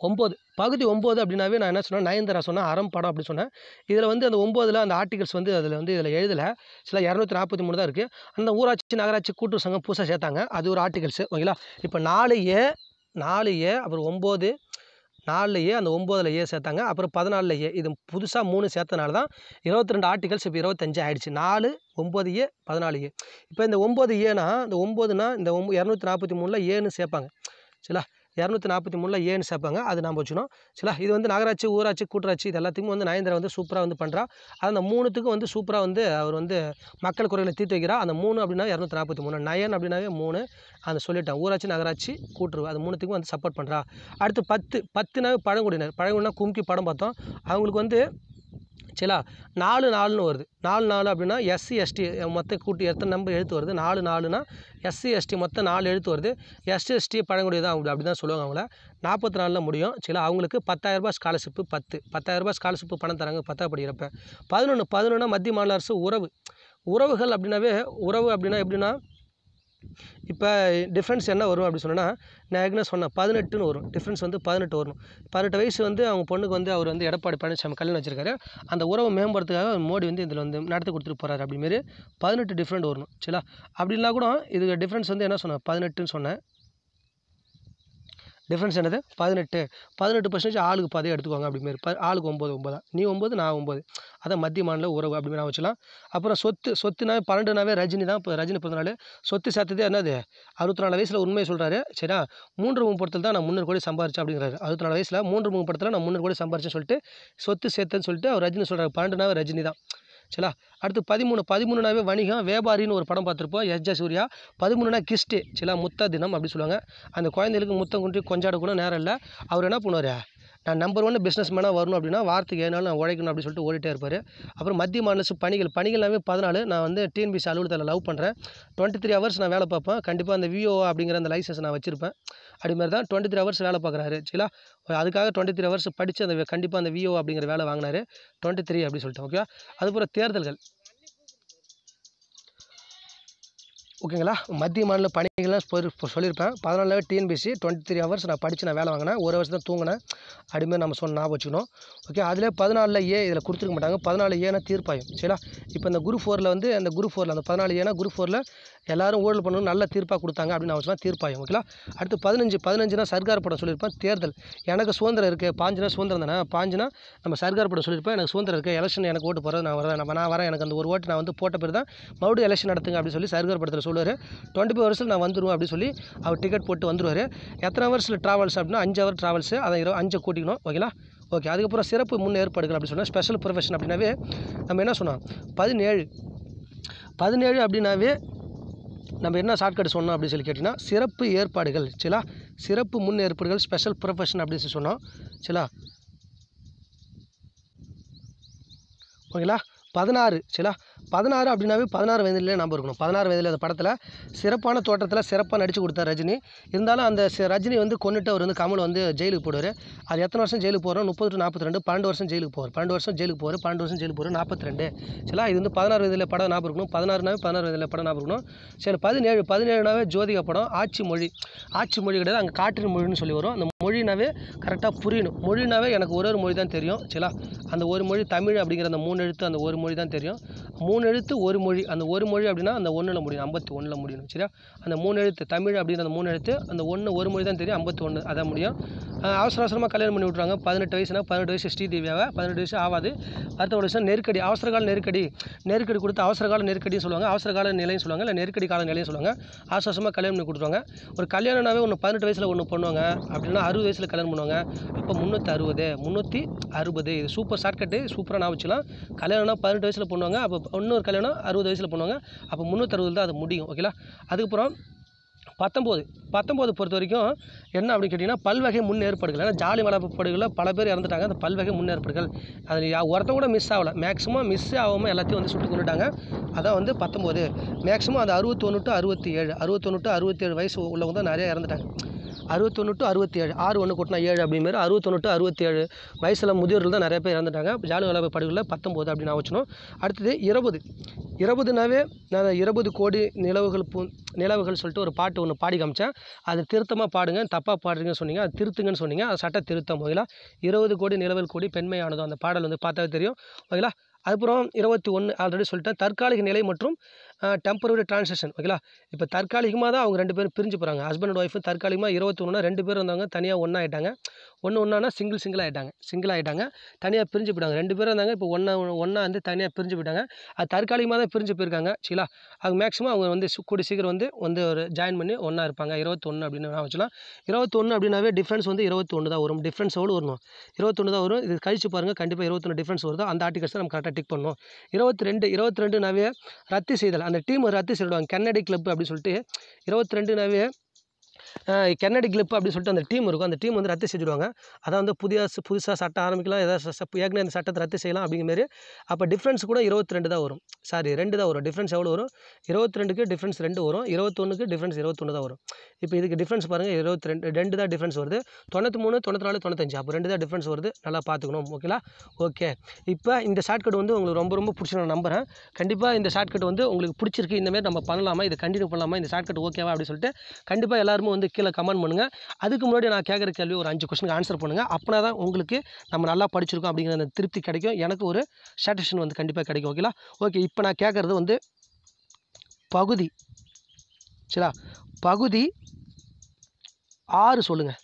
ஒம்பது பகுதி ஒம்பது அப்படின்னாவே நான் என்ன சொன்னேன் நயன்தரா சொன்னேன் அறம் படம் அப்படின்னு சொன்னேன் இதில் வந்து அந்த ஒம்பதில் அந்த ஆர்டிகல்ஸ் வந்து அதில் வந்து இதில் எழுதலை சில இரநூத்தி நாற்பத்தி மூணு தான் இருக்குது அந்த ஊராட்சி நகராட்சி கூட்டு சங்கம் புதுசாக சேர்த்தாங்க அது ஒரு ஆர்டிகல்ஸ் ஓகேங்களா இப்போ நாலு ஏ நாலு ஏ அப்புறம் ஒம்பது நாலுலேயே அந்த ஒம்போதில் ஏ சேர்த்தாங்க அப்புறம் பதினாலுலேயே இது புதுசாக மூணு சேர்த்தனால தான் இருபத்தி ரெண்டு ஆர்டிகல்ஸ் இப்போ இருபத்தஞ்சு ஆயிடுச்சு நாலு ஒம்பது ஏ பதினாலு ஏ இப்போ இந்த ஒம்பது ஏனா இந்த ஒம்பதுனா இந்த ஒம் இரநூத்தி நாற்பத்தி மூணில் ஏன்னு சேர்ப்பாங்க சரிங்களா இரநூத்தி நாற்பத்தி மூணில் ஏன்னு சேர்ப்பாங்க அது நம்ம வச்சுக்கணும் சில இது வந்து நகராட்சி ஊராட்சி கூட்டராட்சி இது எல்லாத்துக்கும் வந்து நயந்திரா வந்து சூப்பராக வந்து பண்ணுறா அந்த மூணுத்துக்கும் வந்து சூப்பராக வந்து அவர் வந்து மக்கள் குறைகளை தீர்த்து வைக்கிறா அந்த மூணு அப்படின்னா இரநூத்தி நாற்பத்தி மூணு நயன் அப்படின்னாவே மூணு அந்த சொல்லிட்டேன் ஊராட்சி நகராட்சி கூட்டுருவா அது மூணுத்துக்கும் வந்து சப்போர்ட் பண்ணுறா அடுத்து பத்து பத்துனாவே பழங்குடியினர் பழங்குடினா கும்கி படம் பார்த்தோம் அவங்களுக்கு வந்து சரிங்களா நாலு நாலுன்னு வருது நாலு நாலு அப்படின்னா எஸ்சி எஸ்டி மொத்த கூட்டி எத்தனை நம்பர் எழுத்து வருது நாலு நாலுன்னா எஸ்சி எஸ்டி மொத்தம் நாலு எழுத்து வருது எஸ்சி எஸ்டி பழங்குடி தான் அவங்க அப்படி தான் சொல்லுவாங்க அவங்கள நாற்பத்தி நாலில் முடியும் சரி அவங்களுக்கு பத்தாயிரரூபா ஸ்காலர்ஷிப்பு பத்து பத்தாயிரரூபா ஸ்காலர்ஷிப்பு பணம் தராங்க பத்தா படிக்கிறப்ப பதினொன்று பதினொன்று மத்திய மாநில அரசு உறவு உறவுகள் அப்படின்னாவே உறவு அப்படின்னா எப்படின்னா இப்போ டிஃப்ரென்ஸ் என்ன வரும் அப்படின்னு சொன்னால் நான் ஏற்கனவே சொன்னேன் பதினெட்டுன்னு வரும் டிஃப்ரென்ஸ் வந்து பதினெட்டு வரும் பதினெட்டு வயசு வந்து அவங்க பொண்ணுக்கு வந்து அவர் வந்து எடப்பாடி பழனிசாமி கல்யாணம் வச்சிருக்காரு அந்த உறவை மேம்படுத்துக்காக மோடி வந்து இதில் வந்து நடத்தி கொடுத்துட்டு போகிறாரு அப்படிமாரி பதினெட்டு டிஃப்ரெண்ட் வரணும் சரிங்களா அப்படின்னா கூட இதுக்கு டிஃப்ரென்ஸ் வந்து என்ன சொன்னேன் பதினெட்டுன்னு சொன்னேன் டிஃப்ரென்ஸ் என்னது பதினெட்டு பதினெட்டு பர்சன்டேஜ் ஆளுக்கு பாதியாக எடுத்துக்குவாங்க அப்படிமாரி ப ஆளுக்கு ஒம்பது ஒம்பதா நீ ஒம்பது நான் ஒம்பது அதான் மத்திய மாநில உறவு அப்படி நான் வச்சுக்கலாம் அப்புறம் சொத்து சொத்துனாவே பன்னெண்டுனாவே ரஜினி தான் இப்போ ரஜினி பிறந்தநாள் சொத்து சேர்த்ததே என்னது அறுபத்தி நாலு வயசில் உண்மையை சொல்கிறாரு சரியா மூன்று மூணு படத்தில் தான் நான் முன்னூறு கோடி சம்பாரிச்சேன் அப்படிங்கிறாரு அறுபத்தி நாலு வயசில் மூன்று மூணு படத்தில் நான் முன்னூறு கோடி சம்பாரிச்சேன்னு சொல்லிட்டு சொத்து சேர்த்தேன்னு சொல்லிட்டு அவர் ரஜினி சொல்கிறார் பன்னெண்டுனாவே ரஜினி தான் சரிங்களா அடுத்து பதிமூணு பதிமூணுனாவே வணிகம் வியாபாரின்னு ஒரு படம் பார்த்துருப்போம் எஸ் ஜே சூர்யா பதிமூணுனா கிஸ்ட்டு சரிங்களா முத்த தினம் அப்படி சொல்லுவாங்க அந்த குழந்தைகளுக்கு முத்தம் குன்றி கொஞ்சாட கூட நேரம் இல்லை அவர் என்ன பண்ணுவார் நான் நம்பர் ஒன்று பிஸ்னஸ் மேனாக வரணும் அப்படின்னா வாரத்துக்கு ஏனாலும் நான் உழைக்கணும் அப்படின்னு சொல்லிட்டு ஓடிட்டே இருப்பார் அப்புறம் மத்திய மாநில பணிகள் பணிகள் எல்லாமே பதினாலு நான் வந்து டிஎன்பிசி அலுவலகத்தில் லவ் பண்ணுறேன் டுவெண்ட்டி த்ரீ ஹவர்ஸ் நான் வேலை பார்ப்பேன் கண்டிப்பாக அந்த விஓ அப்படிங்கிற அந்த லைசன்ஸ் நான் வச்சுருப்பேன் அப்படி மாதிரி தான் டுவெண்ட்டி த்ரீ ஹவர்ஸ் வேலை பார்க்குறாரு சரிங்களா அதுக்காக டுவெண்ட்டி த்ரீ ஹவர்ஸ் படித்து அந்த கண்டிப்பாக அந்த விஓ அப்படிங்கிற வேலை வாங்கினார் டுவெண்ட்டி த்ரீ அப்படின்னு சொல்லிட்டு ஓகே அதுக்கப்புறம் தேர்தல்கள் ஓகேங்களா மத்திய மாநில பணிகள்லாம் சொல்லியிருப்பேன் பதினாலு டிஎன்பிசி டுவெண்ட்டி த்ரீ ஹவர்ஸ் நான் படித்து நான் வேலை வாங்கினேன் ஒரு வருஷம் தான் தூங்கினேன் அடிமையாக நம்ம சொன்ன ஞாபகம் வச்சுக்கணும் ஓகே அதில் பதினாலில் ஏ இதில் கொடுத்துருக்க மாட்டாங்க பதினாலு ஏன்னா தீர்ப்பாயும் சரிங்களா இப்போ இந்த குரூப் ஃபோரில் வந்து அந்த குரூப் ஃபோரில் அந்த பதினாலு ஏன்னா குரூப் ஃபோரில் எல்லாரும் ஊழல் பண்ணணும் நல்ல தீர்ப்பாக கொடுத்தாங்க அப்படின்னு நான் சொன்னால் தீர்ப்பாயும் ஓகேங்களா அடுத்து பதினஞ்சு பதினஞ்சு தான் சர்க்கார் படம் சொல்லியிருப்பேன் தேர்தல் எனக்கு சுதந்திரம் இருக்குது பாஞ்சுனா சுதந்திரம் தானே பாஞ்சுனா நம்ம சர்க்கார் படம் சொல்லியிருப்பேன் எனக்கு சுதந்திரம் இருக்குது எலெக்ஷன் எனக்கு ஓட்டு போகிறது நான் வரேன் நான் வரேன் எனக்கு அந்த ஒரு ஓட்டு நான் வந்து போட்ட பேர் தான் மறுபடியும் எலெக்ஷன் நடத்துங்க அப்படின்னு சொல்லி சர்க்கார் படத்தில் சொல்லி சொல்லுவார் டுவெண்ட்டி ஃபைவ் ஹவர்ஸில் நான் வந்துடுவோம் அப்படின்னு சொல்லி அவர் டிக்கெட் போட்டு வந்துடுவார் எத்தனை ஹவர்ஸில் ட்ராவல்ஸ் அப்படின்னா அஞ்சு ஹவர் ட்ராவல்ஸு அதை இரவு அஞ்சு கூட்டிக்கணும் ஓகேங்களா ஓகே அதுக்கப்புறம் சிறப்பு முன் ஏற்பாடுகள் அப்படின்னு சொன்னால் ஸ்பெஷல் ப்ரொஃபஷன் அப்படின்னாவே நம்ம என்ன சொன்னோம் பதினேழு பதினேழு அப்படின்னாவே நம்ம என்ன ஷார்ட்கட் சொன்னோம் அப்படின்னு சொல்லி கேட்டிங்கன்னா சிறப்பு ஏற்பாடுகள் சிலா சிறப்பு முன் ஏற்பாடுகள் ஸ்பெஷல் ப்ரொஃபஷன் அப்படின்னு சொல்லி சொன்னோம் சிலா ஓகேங்களா பதினாறு சிலா பதினாறு அப்படின்னாவே பதினாறு வயதிலே நம்ம இருக்கணும் பதினாறு வயதில் அந்த படத்தில் சிறப்பான தோட்டத்தில் சிறப்பாக நடித்து கொடுத்தார் ரஜினி இருந்தாலும் அந்த ரஜினி வந்து கொண்டுட்டு அவர் வந்து கமல் வந்து ஜெயிலுக்கு போடுவார் அது எத்தனை வருஷம் ஜெயிலுக்கு போகிறோம் முப்பது டு நாற்பத்தி ரெண்டு பன்னெண்டு வருஷம் ஜெயிலுக்கு போவார் பன்னெண்டு வருஷம் ஜெயிலுக்கு போகிற பன்னெண்டு வருஷம் ஜெயிலுக்கு போகிற நாற்பத்தி ரெண்டு சரிங்களா இது வந்து பதினாறு வயதில் படம் ஞாபகம் இருக்கணும் பதினாறுனாவே பதினாறு வயதில் படம் ஞாபகம் இருக்கணும் சரி பதினேழு பதினேழுனாவே ஜோதிகா படம் ஆட்சி மொழி ஆட்சி மொழி கிடையாது அங்கே காற்றின் மொழின்னு சொல்லி வரும் அந்த மொழினாவே கரெக்டாக புரியணும் மொழினாவே எனக்கு ஒரு ஒரு மொழி தான் தெரியும் சரிங்களா அந்த ஒரு மொழி தமிழ் அப்படிங்கிற அந்த மூணு எழுத்து அந்த ஒரு மொழி தான் தெரியும் மூ மூணு எழுத்து ஒரு மொழி அந்த ஒரு மொழி அப்படின்னா அந்த ஒன்றில் முடியும் ஐம்பத்தி ஒன்றில் முடியணும் சரியா அந்த மூணு எழுத்து தமிழ் அப்படின்ற அந்த மூணு எழுத்து அந்த ஒன்று ஒரு மொழி தான் தெரியும் ஐம்பத்தி ஒன்று அதான் முடியும் அவசர அவசரமாக கல்யாணம் பண்ணி விட்றாங்க பதினெட்டு வயசுனா பதினெட்டு வயசு ஸ்ரீதேவியாவை பதினெட்டு வயசு ஆகாது அடுத்த ஒரு வருஷம் நெருக்கடி அவசர கால நெருக்கடி நெருக்கடி கொடுத்து அவசர கால நெருக்கடின்னு சொல்லுவாங்க அவசர கால நிலையும் சொல்லுவாங்க இல்லை நெருக்கடி கால நிலையம் சொல்லுவாங்க அவசர அவசரமாக கல்யாணம் பண்ணி கொடுத்துருவாங்க ஒரு கல்யாணம்னாவே ஒன்று பதினெட்டு வயசில் ஒன்று பண்ணுவாங்க அப்படின்னா அறுபது வயசில் கல்யாணம் பண்ணுவாங்க அப்போ முந்நூற்றி அறுபது முந்நூற்றி அறுபது இது சூப்பர் ஷார்ட்கட்டு சூப்பராக நான் வச்சுக்கலாம் கல்யாணம்னா பதினெட்டு வயசில் பண்ணுவாங்க அப்போ இன்னொரு கல்யாணம் அறுபது வயசில் பண்ணுவாங்க அப்போ முந்நூற்றறுபதில் தான் அது முடியும் ஓகேங்களா அதுக்கப்புறம் பத்தொம்போது பத்தொம்போது பொறுத்த வரைக்கும் என்ன அப்படின்னு கேட்டிங்கன்னா பல்வகை முன்னேற்பாடுகள் ஏன்னா ஜாலி படுகளில் பல பேர் இறந்துட்டாங்க அந்த பல்வகை முன்னேற்பாடுகள் அதில் ஒருத்தம் கூட மிஸ் ஆகலை மேக்ஸிமம் மிஸ் ஆகாமல் எல்லாத்தையும் வந்து சுட்டு கொண்டுட்டாங்க அதான் வந்து பத்தொம்போது மேக்ஸிமம் அது அறுபத்தொன்று டு அறுபத்தி ஏழு அறுபத்தொன்னு டு அறுபத்தேழு வயசு உள்ளவங்க தான் நிறையா இறந்துட்டாங்க அறுபத்தொன்று டு அறுபத்தி ஏழு ஆறு ஒன்று கூட்டினா ஏழு அப்படிங்கிற அறுபத்தொன்று டு அறுபத்தி ஏழு வயசில் முதியோர்கள் தான் நிறைய பேர் இறந்துட்டாங்க வளர்ப்பு படுகொலை பத்தொம்பது அப்படின்னு நான் வச்சணும் அடுத்தது இருபது இருபதுனாவே நான் இருபது கோடி நிலவுகள் பூ நிலவுகள் சொல்லிட்டு ஒரு பாட்டு ஒன்று பாடி காமிச்சேன் அது திருத்தமாக பாடுங்க தப்பாக பாடுறீங்கன்னு சொன்னீங்க அது திருத்துங்கன்னு சொன்னீங்க அது சட்ட திருத்தம் ஓகேலா இருபது கோடி நிலவுகள் கோடி பெண்மையானதும் அந்த பாடல் வந்து பார்த்தாவே தெரியும் ஓகேலா அதுக்கப்புறம் இருபத்தி ஒன்று ஆல்ரெடி சொல்லிட்டேன் தற்காலிக நிலை மற்றும் டெம்பரவரி ட்ரான்ஸ்லேஷன் ஓகேங்களா இப்போ தற்காலிகமாக தான் அவங்க ரெண்டு பேரும் பிரிஞ்சு போகிறாங்க ஹஸ்பண்ட் அண்ட் ஒய்ஃபு தற்காலிகமாக இருபத்தொன்றுனா ரெண்டு பேர் வந்தவங்க தனியாக ஒன்றா ஆகிட்டாங்க ஒன்று ஒன்றானா சிங்கிள் சிங்கிள் ஆகிட்டாங்க சிங்கிள் ஆகிட்டாங்க தனியாக பிரிஞ்சு போயிட்டாங்க ரெண்டு பேரும் இருந்தாங்க இப்போ ஒன்றா ஒன்றா வந்து தனியாக பிரிஞ்சு போயிட்டாங்க அது தற்காலிகமாக தான் பிரிஞ்சு போயிருக்காங்க சரிங்களா அது மேக்ஸிமம் அவங்க வந்து கூடி சீக்கிரம் வந்து வந்து ஒரு ஜாயின் பண்ணி ஒன்றா இருப்பாங்க இருபத்தொன்று அப்படின்னு வச்சுலாம் இருபத்தொன்று அப்படின்னாவே டிஃப்ரென்ஸ் வந்து இருபத்தொன்று தான் வரும் டிஃப்ரென்ஸ் எவ்வளோ வரணும் இருபத்தொன்று தான் வரும் இது கழிச்சு பாருங்கள் கண்டிப்பாக இருபத்தொன்று டிஃப்ரென்ஸ் வருதோ அந்த ஆர்டிகல்ஸ் நம்ம கரெக்டாக டிக் பண்ணுவோம் இருபத்தி ரெண்டு இருபத்தி ரெண்டுனாவே ரத்து செய்தல் அந்த டீம் ரத்து செய்திடுவாங்க கன்னடி கிளப் அப்படின்னு சொல்லிட்டு இருபத்தி ரெண்டுனாவே கென்னடி கிளிப் அப்படின்னு சொல்லிட்டு அந்த டீம் இருக்கும் அந்த டீம் வந்து ரத்து செஞ்சுடுவாங்க அதான் வந்து புதிய புதுசாக சட்டம் ஆரம்பிக்கலாம் ஏதாவது ஏற்கனவே அந்த சட்டத்தை ரத்து செய்யலாம் அப்படிங்கிற மாரி அப்போ டிஃப்ரென்ஸ் கூட இருபத்தி ரெண்டு தான் வரும் சாரி ரெண்டு தான் வரும் டிஃப்ரென்ஸ் எவ்வளோ வரும் இருபத்தி ரெண்டுக்கு டிஃப்ரென்ஸ் ரெண்டு வரும் இருபத்தொன்னுக்கு டிஃப்ரென்ஸ் இருபத்தொன்று தான் வரும் இப்போ இதுக்கு டிஃப்ரென்ஸ் பாருங்கள் இருபத்தி ரெண்டு ரெண்டு தான் டிஃப்ரென்ஸ் வருது தொண்ணூற்றி மூணு தொண்ணூற்றி நாலு தொண்ணூத்தஞ்சு அப்போ ரெண்டு தான் டிஃப்ரென்ஸ் வருது நல்லா பார்த்துக்கணும் ஓகேலா ஓகே இப்போ இந்த ஷார்ட்கட் வந்து உங்களுக்கு ரொம்ப ரொம்ப பிடிச்சி நான் நம்புகிறேன் கண்டிப்பாக இந்த ஷார்ட்கட் வந்து உங்களுக்கு பிடிச்சிருக்கு இந்தமாதிரி நம்ம பண்ணலாமா இது கண்டினியூ பண்ணலாமா இந்த ஷார்ட்கட் ஓகேவா அப்படின்னு சொல்லிட்டு கண்டிப்பாக எல்லாருமே வந்து வந்து கீழே கமெண்ட் பண்ணுங்கள் அதுக்கு முன்னாடி நான் கேட்குற கேள்வி ஒரு அஞ்சு கொஸ்டினுக்கு ஆன்சர் பண்ணுங்கள் அப்படின்னா தான் உங்களுக்கு நம்ம நல்லா படிச்சிருக்கோம் அப்படிங்கிற அந்த திருப்தி கிடைக்கும் எனக்கு ஒரு சாட்டிஸ்ஃபேஷன் வந்து கண்டிப்பாக கிடைக்கும் ஓகேலா ஓகே இப்போ நான் கேட்குறது வந்து பகுதி சரியா பகுதி ஆறு சொல்லுங்கள்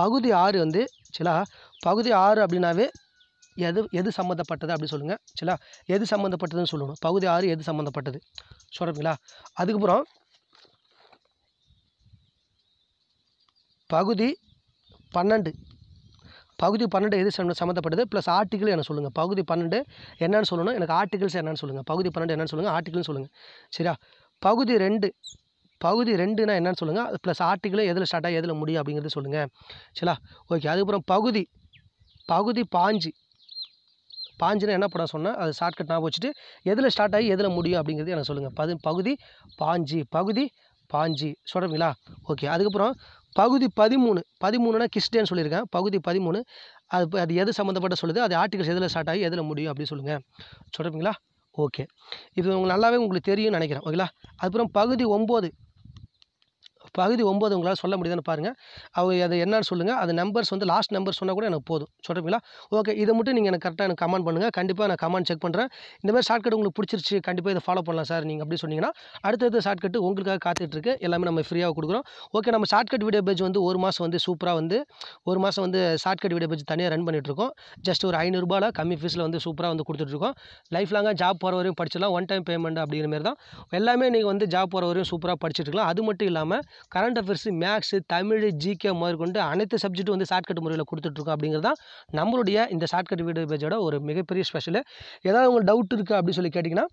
பகுதி ஆறு வந்து சிலா பகுதி ஆறு அப்படின்னாவே எது எது சம்மந்தப்பட்டது அப்படி சொல்லுங்கள் சிலா எது சம்மந்தப்பட்டதுன்னு சொல்லணும் பகுதி ஆறு எது சம்மந்தப்பட்டது சொல்கிறீங்களா அதுக்கப்புறம் பகுதி பன்னெண்டு பகுதி பன்னெண்டு எது சம்மந்தப்பட்டது ப்ளஸ் ஆர்டிக்கிள் எனக்கு சொல்லுங்கள் பகுதி பன்னெண்டு என்னென்னு சொல்லணும் எனக்கு ஆர்டிகல்ஸ் என்னென்னு சொல்லுங்கள் பகுதி பன்னெண்டு என்னென்னு சொல்லுங்கள் ஆர்டிகல்னு சொல்லுங்கள் சரியா பகுதி ரெண்டு பகுதி ரெண்டுனா என்னென்னு சொல்லுங்கள் அது ப்ளஸ் ஆர்டிக்கிள் எதில் ஸ்டார்ட் ஆகி எதில் முடியும் அப்படிங்கிறது சொல்லுங்கள் சரியா ஓகே அதுக்கப்புறம் பகுதி பகுதி பாஞ்சு பாஞ்சுனா என்ன படம் சொன்னால் அது ஷார்ட்கட் நான் வச்சுட்டு எதில் ஸ்டார்ட் ஆகி எதில் முடியும் அப்படிங்கிறது எனக்கு சொல்லுங்கள் பகுதி பாஞ்சு பகுதி பாஞ்சு சொல்கிறீங்களா ஓகே அதுக்கப்புறம் பகுதி பதிமூணு பதிமூணுனா கிறிஸ்டின் சொல்லியிருக்கேன் பகுதி பதிமூணு அது அது எது சம்மந்தப்பட்ட சொல்லுது அது ஆர்டிகல்ஸ் எதில் ஸ்டார்ட் ஆகி எதில் முடியும் அப்படின்னு சொல்லுங்கள் சொல்கிறீங்களா ஓகே இது உங்களுக்கு நல்லாவே உங்களுக்கு தெரியும்னு நினைக்கிறேன் ஓகேங்களா அதுக்கப்புறம் பகுதி ஒம்பது பகுதி ஒம்பது உங்களால் சொல்ல முடியுதுன்னு பாருங்கள் அவங்க அது என்னன்னு சொல்லுங்கள் அது நம்பர்ஸ் வந்து லாஸ்ட் நம்பர் சொன்னால் கூட எனக்கு போதும் சொல்கிறீங்களா ஓகே இதை மட்டும் நீங்கள் எனக்கு கரெக்டாக எனக்கு கமெண்ட் பண்ணுங்கள் கண்டிப்பாக நான் கமெண்ட் செக் பண்ணுறேன் இந்த மாதிரி ஷார்ட்கட் உங்களுக்கு பிடிச்சிருச்சு கண்டிப்பாக இதை ஃபாலோ பண்ணலாம் சார் நீங்கள் அப்படி சொன்னீங்கன்னா அடுத்தடுத்த ஷார்ட்கட் உங்களுக்காக காத்துட்ருக்கு எல்லாமே நம்ம ஃப்ரீயாக கொடுக்குறோம் ஓகே நம்ம ஷார்ட்கட் வீடியோ பேஜ் வந்து ஒரு மாதம் வந்து சூப்பராக வந்து ஒரு மாதம் வந்து ஷார்ட்கட் வீடியோ பேஜ் தனியாக ரன் பண்ணிகிட்ருக்கோம் ஜஸ்ட் ஒரு ஐநூறுரூபாவில் கம்மி ஃபீஸில் வந்து சூப்பராக வந்து கொடுத்துட்ருக்கோம் லைஃப் லாங்காக ஜாப் போகிற வரையும் படிச்சிடலாம் ஒன் டைம் பேமெண்ட் அப்படிங்கிற மாதிரி தான் எல்லாமே நீங்கள் வந்து ஜாப் போகிற வரையும் சூப்பராக படிச்சுட்டுருக்கலாம் அது மட்டும் இல்லாமல் current affairs maths Tamil GK கொண்டு அனைத்து சப்ஜெக்ட்டும் வந்து ஷார்ட்கட் முறையில் கொடுத்துட்ருக்கோம் அப்படிங்கிறது தான் நம்மளுடைய இந்த ஷார்ட்கட் வீடியோ பேஜோட ஒரு மிகப்பெரிய ஸ்பெஷலு ஏதாவது உங்களுக்கு டவுட் இருக்குது அப்படின்னு சொல்லி கேட்டிங்கன்னா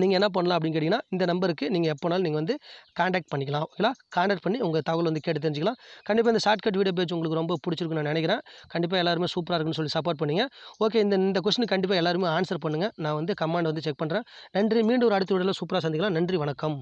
நீங்கள் என்ன பண்ணலாம் அப்படின்னு கேட்டிங்கன்னா இந்த நம்பருக்கு நீங்கள் எப்போனாலும் நீங்கள் வந்து காண்டாக்ட் பண்ணிக்கலாம் ஓகேங்களா காண்டாக்ட் பண்ணி உங்கள் தகவல் வந்து கேட்டு தெரிஞ்சிக்கலாம் கண்டிப்பாக இந்த ஷார்ட்கட் வீடியோ பேஜ் உங்களுக்கு ரொம்ப பிடிச்சிருக்குன்னு நான் நினைக்கிறேன் கண்டிப்பாக எல்லாருமே சூப்பராக இருக்குன்னு சொல்லி சப்போர்ட் பண்ணுங்க ஓகே இந்த இந்த கொஸ்டின் கண்டிப்பாக எல்லாருமே ஆன்சர் பண்ணுங்கள் நான் வந்து கமாண்ட் வந்து செக் பண்ணுறேன் நன்றி மீண்டும் ஒரு அடுத்த வீடியோவில் சூப்பராக சந்திக்கலாம் நன்றி வணக்கம்